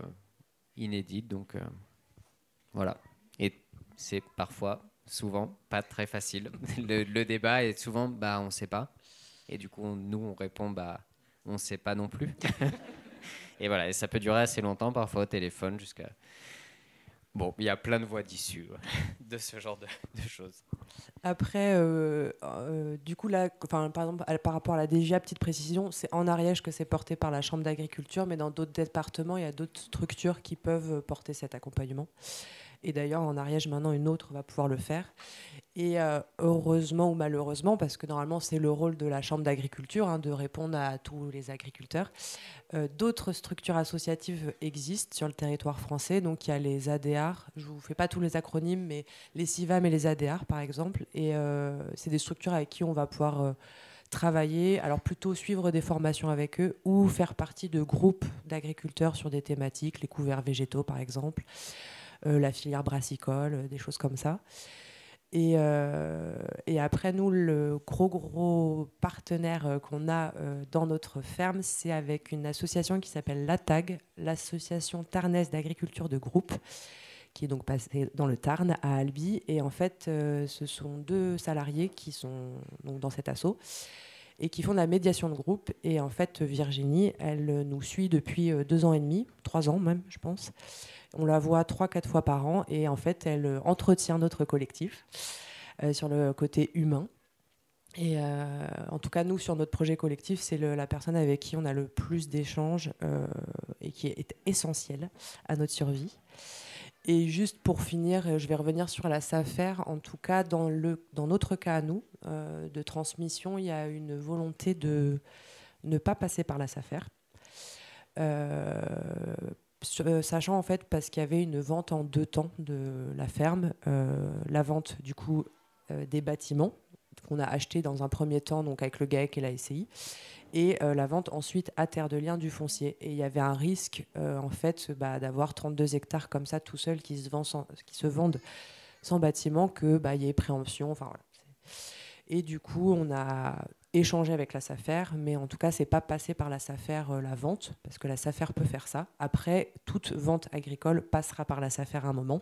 inédite, donc voilà. Et c'est parfois, souvent, pas très facile. Le, débat est souvent, bah, on sait pas. Et du coup, nous, on répond, bah, on sait pas non plus. Et voilà, ça peut durer assez longtemps, parfois au téléphone, jusqu'à. Bon, il y a plein de voies d'issue de ce genre de, choses. Après, euh, euh, du coup, là, par exemple, par rapport à la DGA, petite précision, c'est en Ariège que c'est porté par la Chambre d'agriculture, mais dans d'autres départements, il y a d'autres structures qui peuvent porter cet accompagnement. Et d'ailleurs, en Ariège, maintenant, une autre va pouvoir le faire. Et euh, heureusement ou malheureusement, parce que normalement, c'est le rôle de la Chambre d'agriculture hein, de répondre à tous les agriculteurs, euh, d'autres structures associatives existent sur le territoire français. Donc, il y a les ADR, je ne vous fais pas tous les acronymes, mais les CIVAM et les ADR, par exemple. Et euh, c'est des structures avec qui on va pouvoir travailler, alors plutôt suivre des formations avec eux ou faire partie de groupes d'agriculteurs sur des thématiques, les couverts végétaux par exemple. Euh, la filière brassicole, euh, des choses comme ça. Euh, et, après, nous, le gros, gros partenaire qu'on a dans notre ferme, c'est avec une association qui s'appelle l'ATAG, l'association Tarnaise d'agriculture de groupe, qui est donc passée dans le Tarn à Albi. Et en fait, ce sont deux salariés qui sont dans cet assaut et qui font de la médiation de groupe. Et en fait, Virginie, elle euh, nous suit depuis euh, deux ans et demi, trois ans même, je pense. On la voit trois, quatre fois par an et en fait, elle euh, entretient notre collectif sur le côté humain. Et en tout cas, nous, sur notre projet collectif, c'est la personne avec qui on a le plus d'échanges et qui est essentielle à notre survie. Et juste pour finir, euh, je vais revenir sur la SAFER. En tout cas, dans, notre cas à nous, euh, de transmission, il y a une volonté de ne pas passer par la SAFER. Euh, sachant en fait parce qu'il y avait une vente en deux temps de la ferme, la vente du coup des bâtiments qu'on a acheté dans un premier temps donc avec le GAEC et la SCI et euh, la vente ensuite à Terre de lien du foncier. Et il y avait un risque euh, en fait bah, d'avoir 32 hectares comme ça tout seul qui se, vend qui se vendent sans bâtiment que bah, y ait préemption. Et du coup, on a échangé avec la SAFER, mais en tout cas, c'est pas passé par la SAFER euh, la vente, parce que la SAFER peut faire ça. Après, toute vente agricole passera par la SAFER à un moment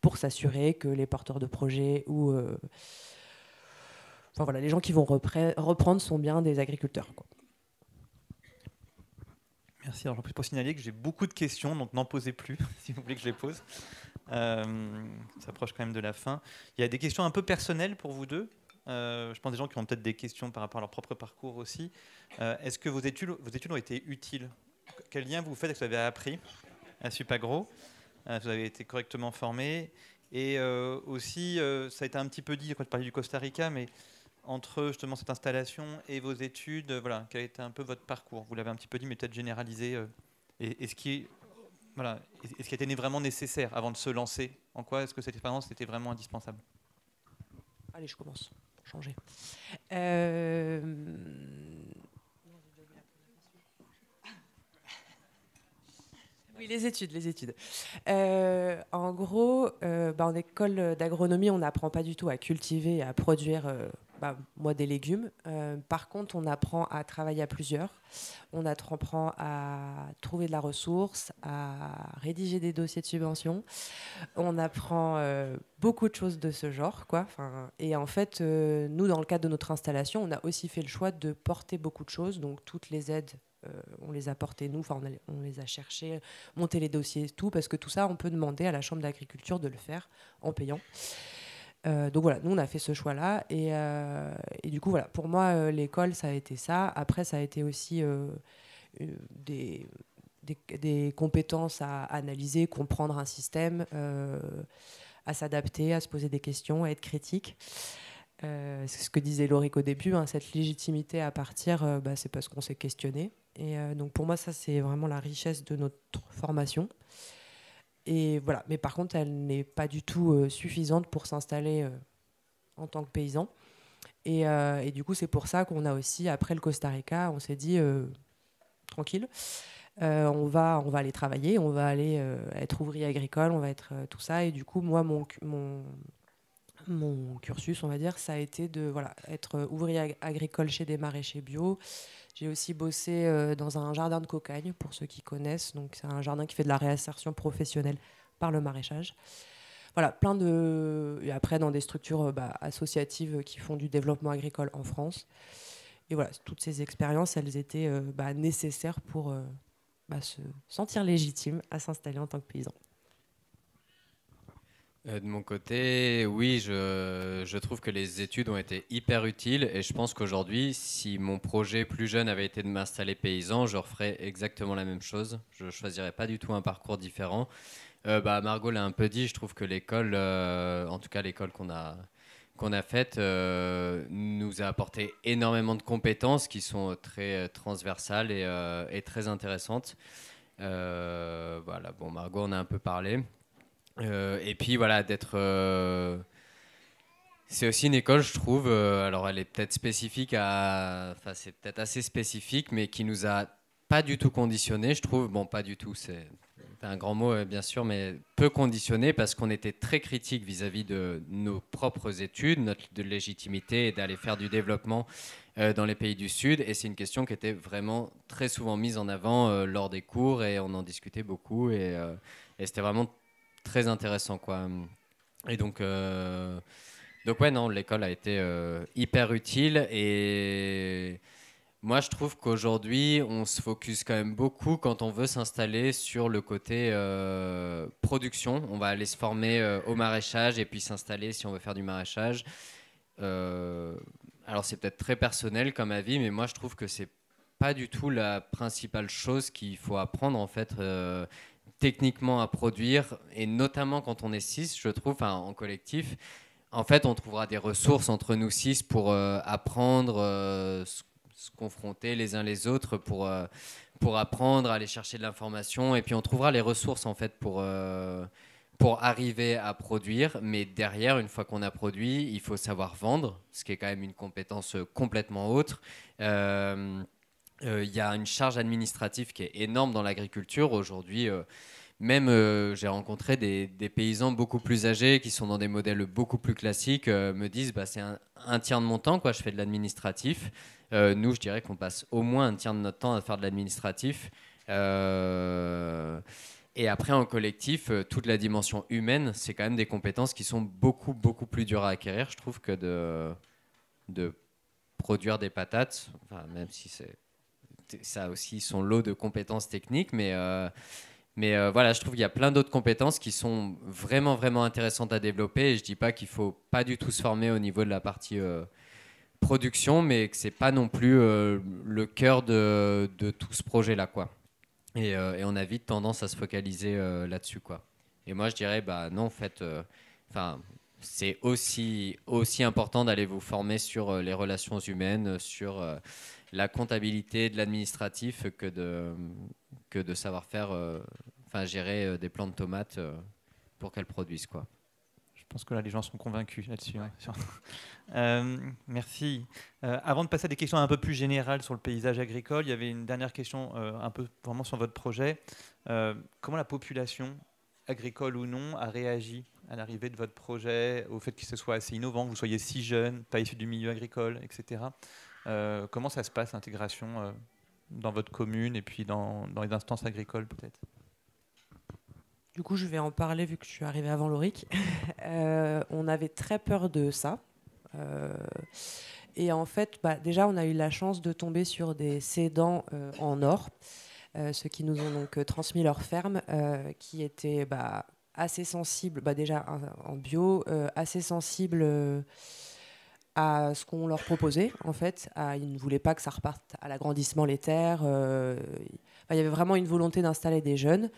pour s'assurer que les porteurs de projets ou. enfin voilà, les gens qui vont reprendre sont bien des agriculteurs. Quoi. Merci. Alors, je peux signaler que j'ai beaucoup de questions, donc n'en posez plus, si vous voulez que je les pose. Euh, ça approche quand même de la fin. Il y a des questions un peu personnelles pour vous deux. Euh, je pense des gens qui ont peut-être des questions par rapport à leur propre parcours aussi. Euh, est-ce que vos études, vos études ont été utiles Quel lien vous faites avec ce que vous avez appris à Supagro Vous avez été correctement formé. Et aussi, ça a été un petit peu dit quand je parlais du Costa Rica, mais entre justement cette installation et vos études euh, Voilà, quel a été un peu votre parcours Vous l'avez un petit peu dit, mais peut-être généralisé. Euh, et, ce qui, voilà, est ce qui a été vraiment nécessaire avant de se lancer En quoi est-ce que cette expérience était vraiment indispensable Allez, je commence. Changer. Euh, oui, les études, les études. en gros, bah, en école d'agronomie, on n'apprend pas du tout à cultiver, à produire bah, moi des légumes. Euh, par contre, on apprend à travailler à plusieurs. On apprend à trouver de la ressource, à rédiger des dossiers de subvention. On apprend euh, beaucoup de choses de ce genre, quoi. Enfin, et en fait, euh, nous, dans le cadre de notre installation, on a aussi fait le choix de porter beaucoup de choses. Donc, toutes les aides on les a portées, nous, enfin on, les a cherchées, monter les dossiers, tout, parce que tout ça, on peut demander à la Chambre d'agriculture de le faire en payant. Euh, donc voilà, nous on a fait ce choix-là et, euh, du coup voilà, pour moi euh, l'école ça a été ça. Après ça a été aussi des, compétences à analyser, comprendre un système, à s'adapter, à se poser des questions, à être critique. c'est ce que disait Loric au début, hein, cette légitimité à partir, bah, c'est parce qu'on s'est questionné. Et donc pour moi ça c'est vraiment la richesse de notre formation. Et voilà. Mais par contre, elle n'est pas du tout euh, suffisante pour s'installer euh, en tant que paysan. Euh, et, du coup, c'est pour ça qu'on a aussi, après le Costa Rica, on s'est dit tranquille. on, va, on va aller travailler, on va aller être ouvrier agricole, on va être tout ça. Et du coup, moi, mon, mon, mon cursus, on va dire, ça a été de voilà, être euh, ouvrier agricole chez des maraîchers bio. J'ai aussi bossé euh, dans un jardin de cocagne, pour ceux qui connaissent. Donc, c'est un jardin qui fait de la réinsertion professionnelle par le maraîchage. Voilà, plein de. après, dans des structures euh, bah, associatives qui font du développement agricole en France. Et voilà, toutes ces expériences, elles étaient bah, nécessaires pour bah, se sentir légitime à s'installer en tant que paysan. Euh, de mon côté, oui, je, trouve que les études ont été hyper utiles et je pense qu'aujourd'hui, si mon projet plus jeune avait été de m'installer paysan, je referais exactement la même chose. Je choisirais pas du tout un parcours différent. Euh, bah, Margot l'a un peu dit, je trouve que l'école, euh, en tout cas l'école qu'on a, qu'on a faite, nous a apporté énormément de compétences qui sont très transversales et, très intéressantes. voilà, bon, Margot, on a un peu parlé. Euh, et puis voilà, d'être. Euh, c'est aussi une école, je trouve. Euh, alors, elle est peut-être spécifique à. Enfin, c'est peut-être assez spécifique, mais qui nous a pas du tout conditionnés, je trouve. Bon, pas du tout, c'est un grand mot, bien sûr, mais peu conditionnés parce qu'on était très critique vis-à-vis de nos propres études, notre de légitimité et d'aller faire du développement dans les pays du Sud. Et c'est une question qui était vraiment très souvent mise en avant lors des cours et on en discutait beaucoup. Et, et c'était vraiment très intéressant, quoi. Et donc, euh, donc ouais, non, l'école a été euh, hyper utile et moi, je trouve qu'aujourd'hui, on se focus quand même beaucoup quand on veut s'installer sur le côté euh, production. On va aller se former au maraîchage et puis s'installer si on veut faire du maraîchage. alors, c'est peut-être très personnel comme avis, mais moi, je trouve que c'est pas du tout la principale chose qu'il faut apprendre en fait techniquement à produire, et notamment quand on est six, je trouve, en collectif, en fait, on trouvera des ressources entre nous six pour euh, apprendre, euh, se, confronter les uns les autres, pour, euh, pour apprendre, aller chercher de l'information, et puis on trouvera les ressources, en fait, pour pour arriver à produire, mais derrière, une fois qu'on a produit, il faut savoir vendre, ce qui est quand même une compétence complètement autre. Euh, il y a une charge administrative qui est énorme dans l'agriculture. Aujourd'hui, euh, même euh, j'ai rencontré des, paysans beaucoup plus âgés qui sont dans des modèles beaucoup plus classiques, me disent bah, c'est un, tiers de mon temps, quoi, je fais de l'administratif. nous, je dirais qu'on passe au moins un tiers de notre temps à faire de l'administratif. Et après, en collectif, toute la dimension humaine, c'est quand même des compétences qui sont beaucoup, beaucoup plus dures à acquérir, je trouve, que de, produire des patates, même si c'est ça aussi son lot de compétences techniques, mais, euh, mais euh, voilà, je trouve qu'il y a plein d'autres compétences qui sont vraiment, vraiment intéressantes à développer. Et je ne dis pas qu'il ne faut pas du tout se former au niveau de la partie euh, production, mais que ce n'est pas non plus le cœur de, de tout ce projet-là. Quoi. Et, et, on a vite tendance à se focaliser là-dessus. Quoi. Et moi, je dirais, bah non, en fait, enfin c'est aussi, aussi important d'aller vous former sur les relations humaines, sur la comptabilité, de l'administratif que de, savoir faire, euh, enfin gérer euh, des plants de tomates euh, pour qu'elles produisent quoi. Je pense que là, les gens sont convaincus là-dessus. Hein, merci. avant de passer à des questions un peu plus générales sur le paysage agricole, il y avait une dernière question un peu vraiment sur votre projet. comment la population, agricole ou non, a réagi à l'arrivée de votre projet, au fait que ce soit assez innovant, que vous soyez si jeune, pas issu du milieu agricole, etc. Euh, comment ça se passe, l'intégration euh, dans votre commune et puis dans, les instances agricoles peut-être Du coup, je vais en parler vu que je suis arrivée avant l'ORIC. Euh, on avait très peur de ça. et en fait, bah, déjà, on a eu la chance de tomber sur des cédants en or, ceux qui nous ont donc transmis leur ferme, qui étaient bah, assez sensibles, bah, déjà en bio, assez sensibles à ce qu'on leur proposait, en fait. ils ne voulaient pas que ça reparte à l'agrandissement les terres. Euh, il y avait vraiment une volonté d'installer des jeunes.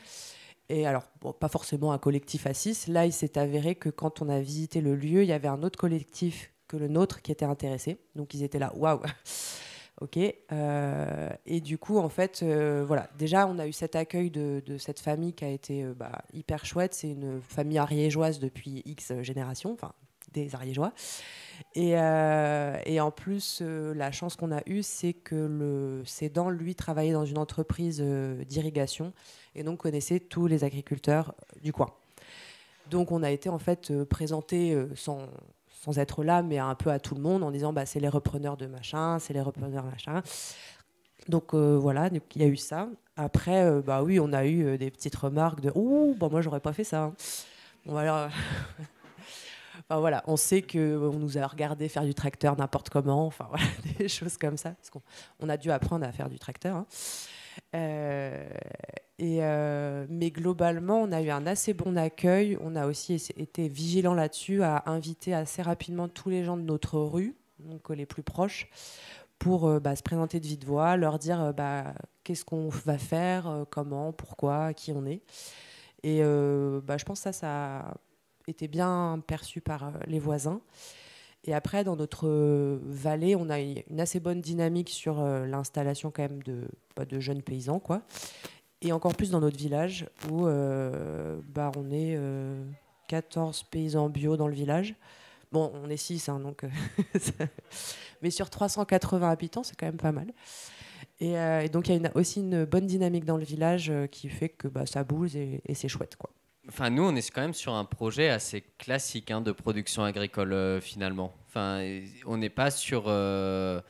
Et alors, pas forcément un collectif à 6. Là, il s'est avéré que quand on a visité le lieu, il y avait un autre collectif que le nôtre qui était intéressé. Donc, ils étaient là, waouh Ok. Euh, et du coup, en fait, euh, voilà. Déjà, on a eu cet accueil de, cette famille qui a été bah, hyper chouette. C'est une famille ariégeoise depuis X générations, enfin des Ariégeois. Et, euh, et, en plus, euh, la chance qu'on a eue, c'est que le cédant, lui, travaillait dans une entreprise euh, d'irrigation et donc connaissait tous les agriculteurs du coin. Donc on a été en fait présenté sans, sans, être là, mais un peu à tout le monde en disant bah, c'est les repreneurs de machin, c'est les repreneurs machin. Donc voilà, donc, il y a eu ça. Après, bah oui, on a eu des petites remarques de Ouh, bon, bah, moi j'aurais pas fait ça. Hein. Bon, alors. voilà, on sait qu'on euh, nous a regardé faire du tracteur n'importe comment, enfin voilà, des choses comme ça, parce qu'on on a dû apprendre à faire du tracteur. Hein. Euh, euh, mais globalement, on a eu un assez bon accueil. On a aussi été vigilant là-dessus à inviter assez rapidement tous les gens de notre rue, donc les plus proches, pour bah, se présenter de vive voix, leur dire bah, qu'est-ce qu'on va faire, comment, pourquoi, qui on est. Et bah, je pense que ça, ça était bien perçu par euh, les voisins. Et après, dans notre euh, vallée, on a une assez bonne dynamique sur euh, l'installation quand même de, bah, de jeunes paysans, quoi. Et encore plus dans notre village, où bah, on est 14 paysans bio dans le village. Bon, on est 6, hein, donc... Mais sur 380 habitants, c'est quand même pas mal. Et, donc, il y a aussi une bonne dynamique dans le village qui fait que bah, ça bouge et, et c'est chouette, quoi. Enfin, nous, on est quand même sur un projet assez classique hein, de production agricole euh, finalement. Enfin, on n'est pas sur euh,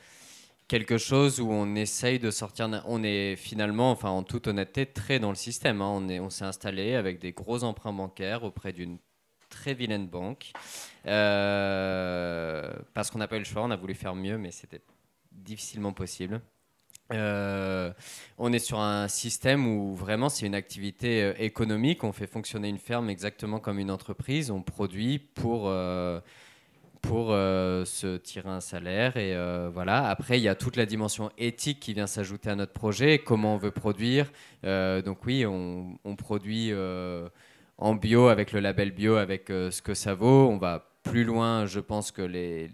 quelque chose où on essaye de sortir. On est finalement, enfin, en toute honnêteté, très dans le système. Hein. On est, on s'est installé avec des gros emprunts bancaires auprès d'une très vilaine banque euh, parce qu'on n'a pas eu le choix. On a voulu faire mieux, mais c'était difficilement possible. Euh, on est sur un système où vraiment c'est une activité euh, économique. On fait fonctionner une ferme exactement comme une entreprise. On produit pour, euh, pour se tirer un salaire. Et voilà. Après, il y a toute la dimension éthique qui vient s'ajouter à notre projet. Comment on veut produire. donc, oui, on, produit en bio avec le label bio, avec ce que ça vaut. On va plus loin, je pense, que les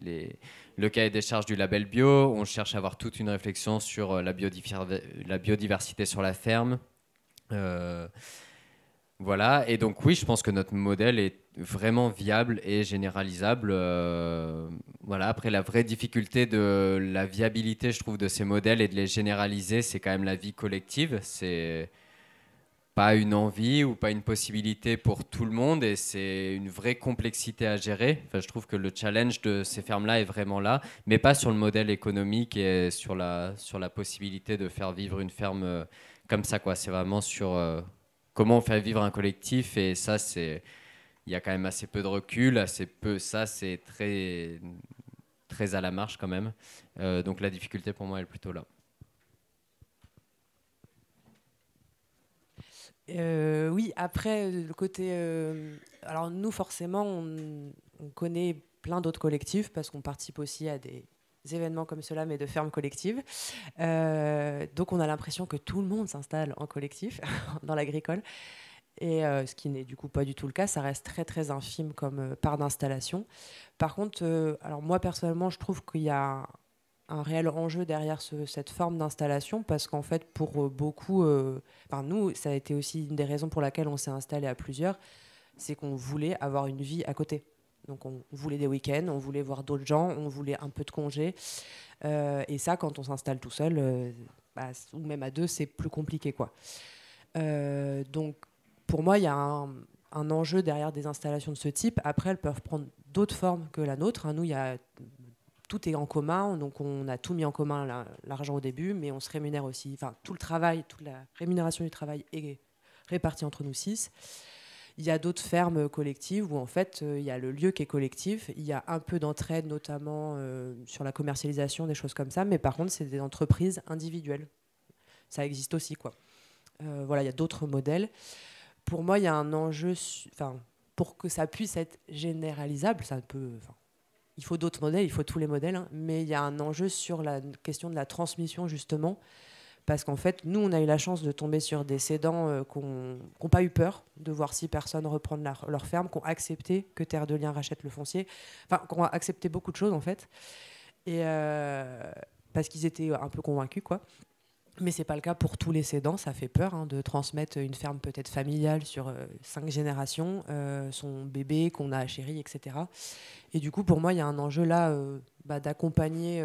le cahier des charges du label bio, on cherche à avoir toute une réflexion sur euh, la, biodiversité sur la ferme. Euh, voilà, et donc oui, je pense que notre modèle est vraiment viable et généralisable. Euh, voilà, après la vraie difficulté de la viabilité, je trouve, de ces modèles et de les généraliser, c'est quand même la vie collective. C'est pas une envie ou pas une possibilité pour tout le monde et c'est une vraie complexité à gérer. je trouve que le challenge de ces fermes-là est vraiment là, mais pas sur le modèle économique et sur la, sur la possibilité de faire vivre une ferme euh, comme ça. Quoi. C'est vraiment sur euh, comment faire vivre un collectif et ça, c'est il y a quand même assez peu de recul, assez peu. Ça, c'est très, très à la marche quand même. Euh, donc la difficulté pour moi, est plutôt là. Euh, oui, après, euh, le côté. Euh, alors, nous, forcément, on, connaît plein d'autres collectifs parce qu'on participe aussi à des événements comme cela, mais de fermes collectives. donc, on a l'impression que tout le monde s'installe en collectif dans l'agricole. Et ce qui n'est du coup pas du tout le cas, ça reste très très infime comme part d'installation. Par contre, alors moi personnellement, je trouve qu'il y a un réel enjeu derrière cette forme d'installation parce qu'en fait, pour euh, beaucoup, euh, nous, ça a été aussi une des raisons pour laquelle on s'est installé à plusieurs, c'est qu'on voulait avoir une vie à côté. Donc on voulait des week-ends, on voulait voir d'autres gens, on voulait un peu de congé. Euh, et ça, quand on s'installe tout seul, bah, ou même à deux, c'est plus compliqué. quoi. donc pour moi, il y a un, un enjeu derrière des installations de ce type. Après, elles peuvent prendre d'autres formes que la nôtre. Hein. Nous, il y a tout est en commun, donc on a tout mis en commun, l'argent au début, mais on se rémunère aussi. Enfin, tout le travail, toute la rémunération du travail est répartie entre nous six. Il y a d'autres fermes collectives où en fait euh, il y a le lieu qui est collectif, il y a un peu d'entraide notamment euh, sur la commercialisation, des choses comme ça, mais par contre c'est des entreprises individuelles. Ça existe aussi quoi. Euh, voilà, il y a d'autres modèles. Pour moi, il y a un enjeu, enfin, pour que ça puisse être généralisable, ça peut, il faut d'autres modèles, il faut tous les modèles, hein. mais il y a un enjeu sur la question de la transmission justement, parce qu'en fait, nous, on a eu la chance de tomber sur des cédants euh, qui n'ont pas eu peur de voir si personnes reprendre leur ferme, qui ont accepté que Terre de Liens rachète le foncier, enfin, qui ont accepté beaucoup de choses en fait, et euh, parce qu'ils étaient un peu convaincus, quoi. Mais ce n'est pas le cas pour tous les cédants, ça fait peur hein, de transmettre une ferme peut-être familiale sur euh, cinq générations, euh, son bébé qu'on a chéri, etc. Et du coup, pour moi, il y a un enjeu là euh, bah, d'accompagner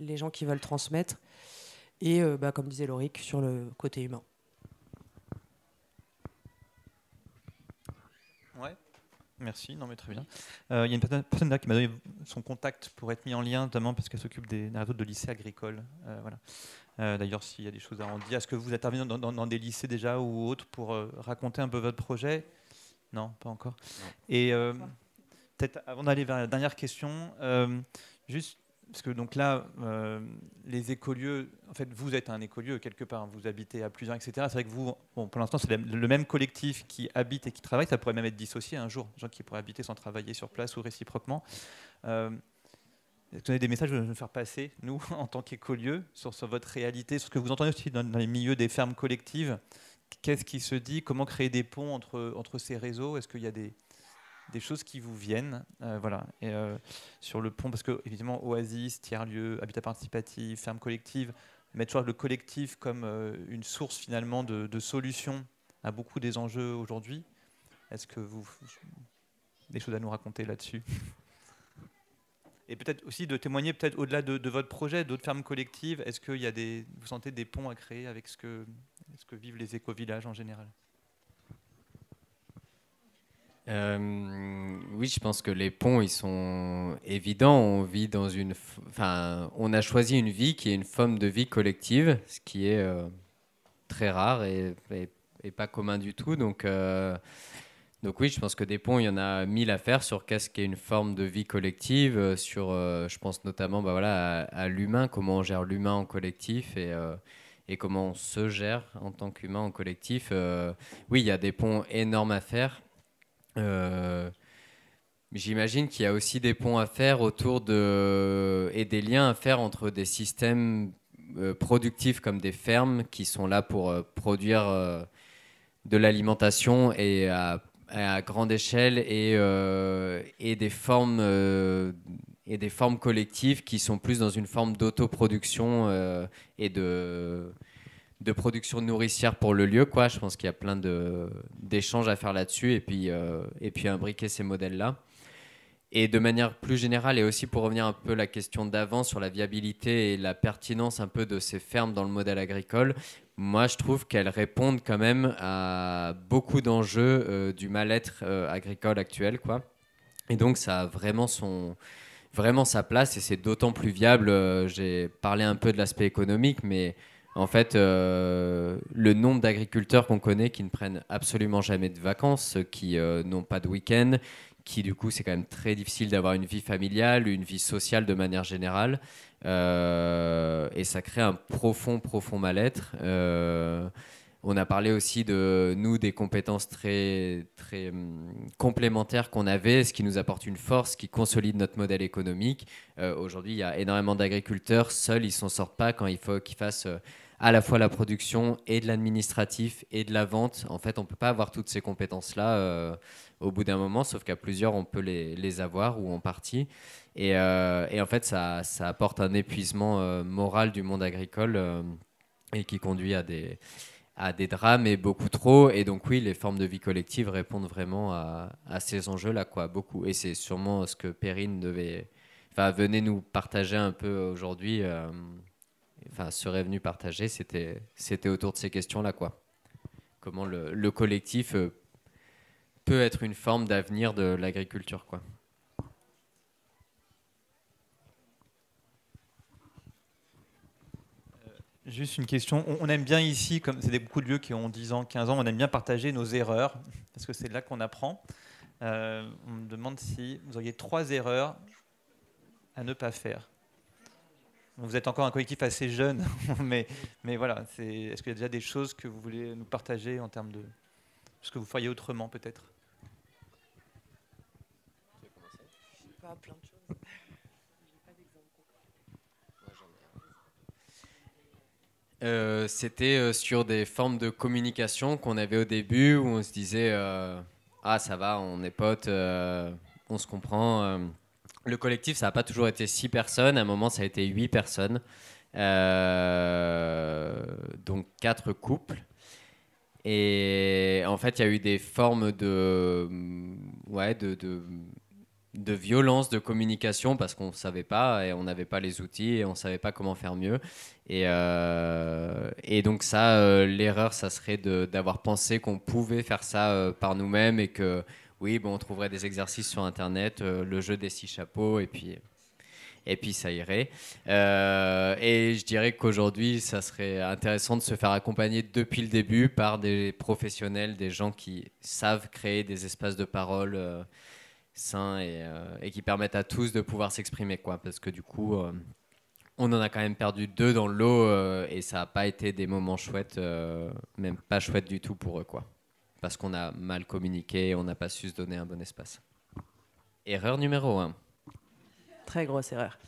les gens qui veulent transmettre et, bah, comme disait Lauric, sur le côté humain. Ouais. Merci, non mais très bien. Il y a une personne là qui m'a donné son contact pour être mis en lien, notamment parce qu'elle s'occupe des, des de lycées agricoles. voilà. Euh, d'ailleurs, s'il y a des choses à en dire, est-ce que vous intervenez dans, dans, des lycées déjà ou autres pour euh, raconter un peu votre projet Non, pas encore. Et euh, peut-être avant d'aller vers la dernière question, juste parce que donc là, les écolieux, en fait, vous êtes un écolieu quelque part, vous habitez à plusieurs, etc. C'est vrai que vous, pour l'instant, c'est le même collectif qui habite et qui travaille. Ça pourrait même être dissocié un jour, gens qui pourraient habiter sans travailler sur place ou réciproquement. Euh, est-ce que vous avez des messages à nous faire passer, nous, en tant qu'écolieux, sur, sur, votre réalité, sur ce que vous entendez aussi dans, les milieux des fermes collectives Qu'est-ce qui se dit Comment créer des ponts entre, entre ces réseaux Est-ce qu'il y a des, choses qui vous viennent euh, Voilà. Et, euh, sur le pont, parce que, évidemment, oasis, tiers lieux habitat participatif, ferme collective, mettre le collectif comme euh, une source, finalement, de, de solutions à beaucoup des enjeux aujourd'hui. Est-ce que vous. Des choses à nous raconter là-dessus et peut-être aussi de témoigner peut-être au-delà de, votre projet, d'autres fermes collectives. Est-ce qu'il y a des, vous sentez des ponts à créer avec ce que, ce que vivent les éco-villages en général euh, oui, je pense que les ponts, ils sont évidents. On vit dans une, enfin, on a choisi une vie qui est une forme de vie collective, ce qui est euh, très rare et, pas commun du tout. Donc, euh, donc oui, je pense que des ponts, il y en a mille à faire sur qu'est-ce qu'est une forme de vie collective, euh, sur, euh, je pense notamment bah voilà, à, l'humain, comment on gère l'humain en collectif et, euh, et comment on se gère en tant qu'humain en collectif. oui, il y a des ponts énormes à faire. J'imagine qu'il y a aussi des ponts à faire autour de... et des liens à faire entre des systèmes productifs comme des fermes qui sont là pour produire de l'alimentation et à euh, à grande échelle et, euh, et des formes euh, et des formes collectives qui sont plus dans une forme d'autoproduction euh, et de de production nourricière pour le lieu quoi je pense qu'il y a plein d'échanges à faire là-dessus et puis et puis imbriquer ces modèles là et de manière plus générale et aussi pour revenir un peu à la question d'avant sur la viabilité et la pertinence un peu de ces fermes dans le modèle agricole moi, je trouve qu'elles répondent quand même à beaucoup d'enjeux euh, du mal-être euh, agricole actuel, quoi. Et donc, ça a vraiment son vraiment sa place et c'est d'autant plus viable. Euh, j'ai parlé un peu de l'aspect économique, mais en fait, le nombre d'agriculteurs qu'on connaît qui ne prennent absolument jamais de vacances, qui n'ont pas de week-end, qui du coup, c'est quand même très difficile d'avoir une vie familiale, une vie sociale de manière générale. Euh, et ça crée un profond, profond mal-être. Euh, on a parlé aussi de nous des compétences très, très hum, complémentaires qu'on avait, ce qui nous apporte une force, qui consolide notre modèle économique. Euh, aujourd'hui, il y a énormément d'agriculteurs, seuls ils s'en sortent pas quand il faut qu'ils fassent à la fois la production et de l'administratif et de la vente. En fait, on peut pas avoir toutes ces compétences là au bout d'un moment, sauf qu'à plusieurs, on peut les, les, avoir ou en partie. Et, euh, et en fait, ça, ça, apporte un épuisement euh, moral du monde agricole euh, et qui conduit à des, à des drames et beaucoup trop. Et donc oui, les formes de vie collective répondent vraiment à, à ces enjeux-là, quoi, beaucoup. Et c'est sûrement ce que Perrine devait... Enfin, venez nous partager un peu aujourd'hui. Enfin, serait venu partager, c'était autour de ces questions-là, quoi. Comment le, le collectif être une forme d'avenir de l'agriculture. quoi. Euh, juste une question. On aime bien ici, comme c'est beaucoup de lieux qui ont 10 ans, 15 ans, on aime bien partager nos erreurs, parce que c'est là qu'on apprend. Euh, on me demande si vous auriez trois erreurs à ne pas faire. Vous êtes encore un collectif assez jeune, mais, mais voilà, est-ce qu'il y a déjà des choses que vous voulez nous partager en termes de ce que vous feriez autrement peut-être plein de choses. Euh, c'était euh, sur des formes de communication qu'on avait au début où on se disait euh, Ah, ça va, on est potes, on se comprend. Le collectif, ça n'a pas toujours été six personnes. À un moment, ça a été huit personnes. donc quatre couples. Et en fait, il y a eu des formes de, ouais, de de violence de communication parce qu'on ne savait pas et on n'avait pas les outils et on ne savait pas comment faire mieux. Et, euh, et donc ça, euh, l'erreur, ça serait d'avoir pensé qu'on pouvait faire ça euh, par nous-mêmes et que oui, bon, on trouverait des exercices sur Internet, le jeu des six chapeaux et puis, et puis ça irait. et je dirais qu'aujourd'hui, ça serait intéressant de se faire accompagner depuis le début par des professionnels, des gens qui savent créer des espaces de parole sains et, euh, et, qui permettent à tous de pouvoir s'exprimer. quoi. Parce que du coup, euh, on en a quand même perdu deux dans l'eau euh, et ça n'a pas été des moments chouettes, même pas chouettes du tout pour eux. quoi. Parce qu'on a mal communiqué, on n'a pas su se donner un bon espace. Erreur numéro 1. Très grosse erreur.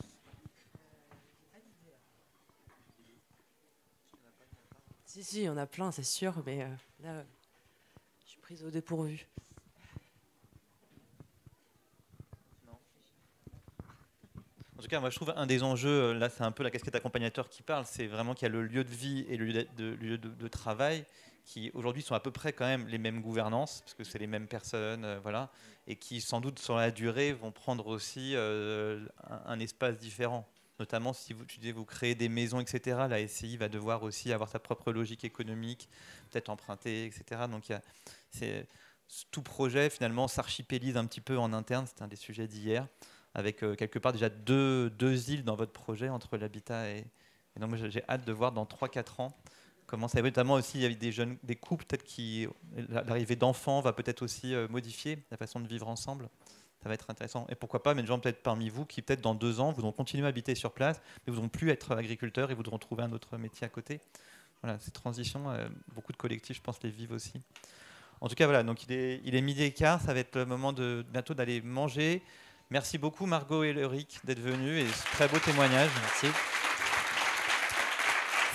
Si, si, on a plein, c'est sûr, mais là, je suis prise au dépourvu. En tout cas, moi je trouve un des enjeux, euh, là c'est un peu la casquette accompagnateur qui parle, c'est vraiment qu'il y a le lieu de vie et le lieu de, de, travail qui aujourd'hui sont à peu près quand même les mêmes gouvernances, parce que c'est les mêmes personnes, euh, voilà, et qui sans doute sur la durée vont prendre aussi euh, un, espace différent. Notamment si vous, vous créez des maisons, etc., la SCI va devoir aussi avoir sa propre logique économique, peut-être emprunter, etc. Donc tout projet finalement s'archipélise un petit peu en interne, c'est un des sujets d'hier avec euh, quelque part déjà deux, deux, îles dans votre projet entre l'habitat et, non j'ai hâte de voir dans 3-4 ans comment ça évolue, notamment aussi il y a des jeunes, des couples peut-être qui l'arrivée d'enfants va peut-être aussi euh, modifier la façon de vivre ensemble. Ça va être intéressant. Et pourquoi pas, mais des gens peut-être parmi vous qui peut-être dans deux ans vous continuer à habiter sur place, mais vous plus être agriculteurs et voudront trouver un autre métier à côté. Voilà, ces transitions, euh, beaucoup de collectifs, je pense, les vivent aussi. En tout cas, voilà, donc il est, il est midi et quart, ça va être le moment de bientôt d'aller manger. Merci beaucoup Margot et Leric d'être venus et ce très beau témoignage. Merci.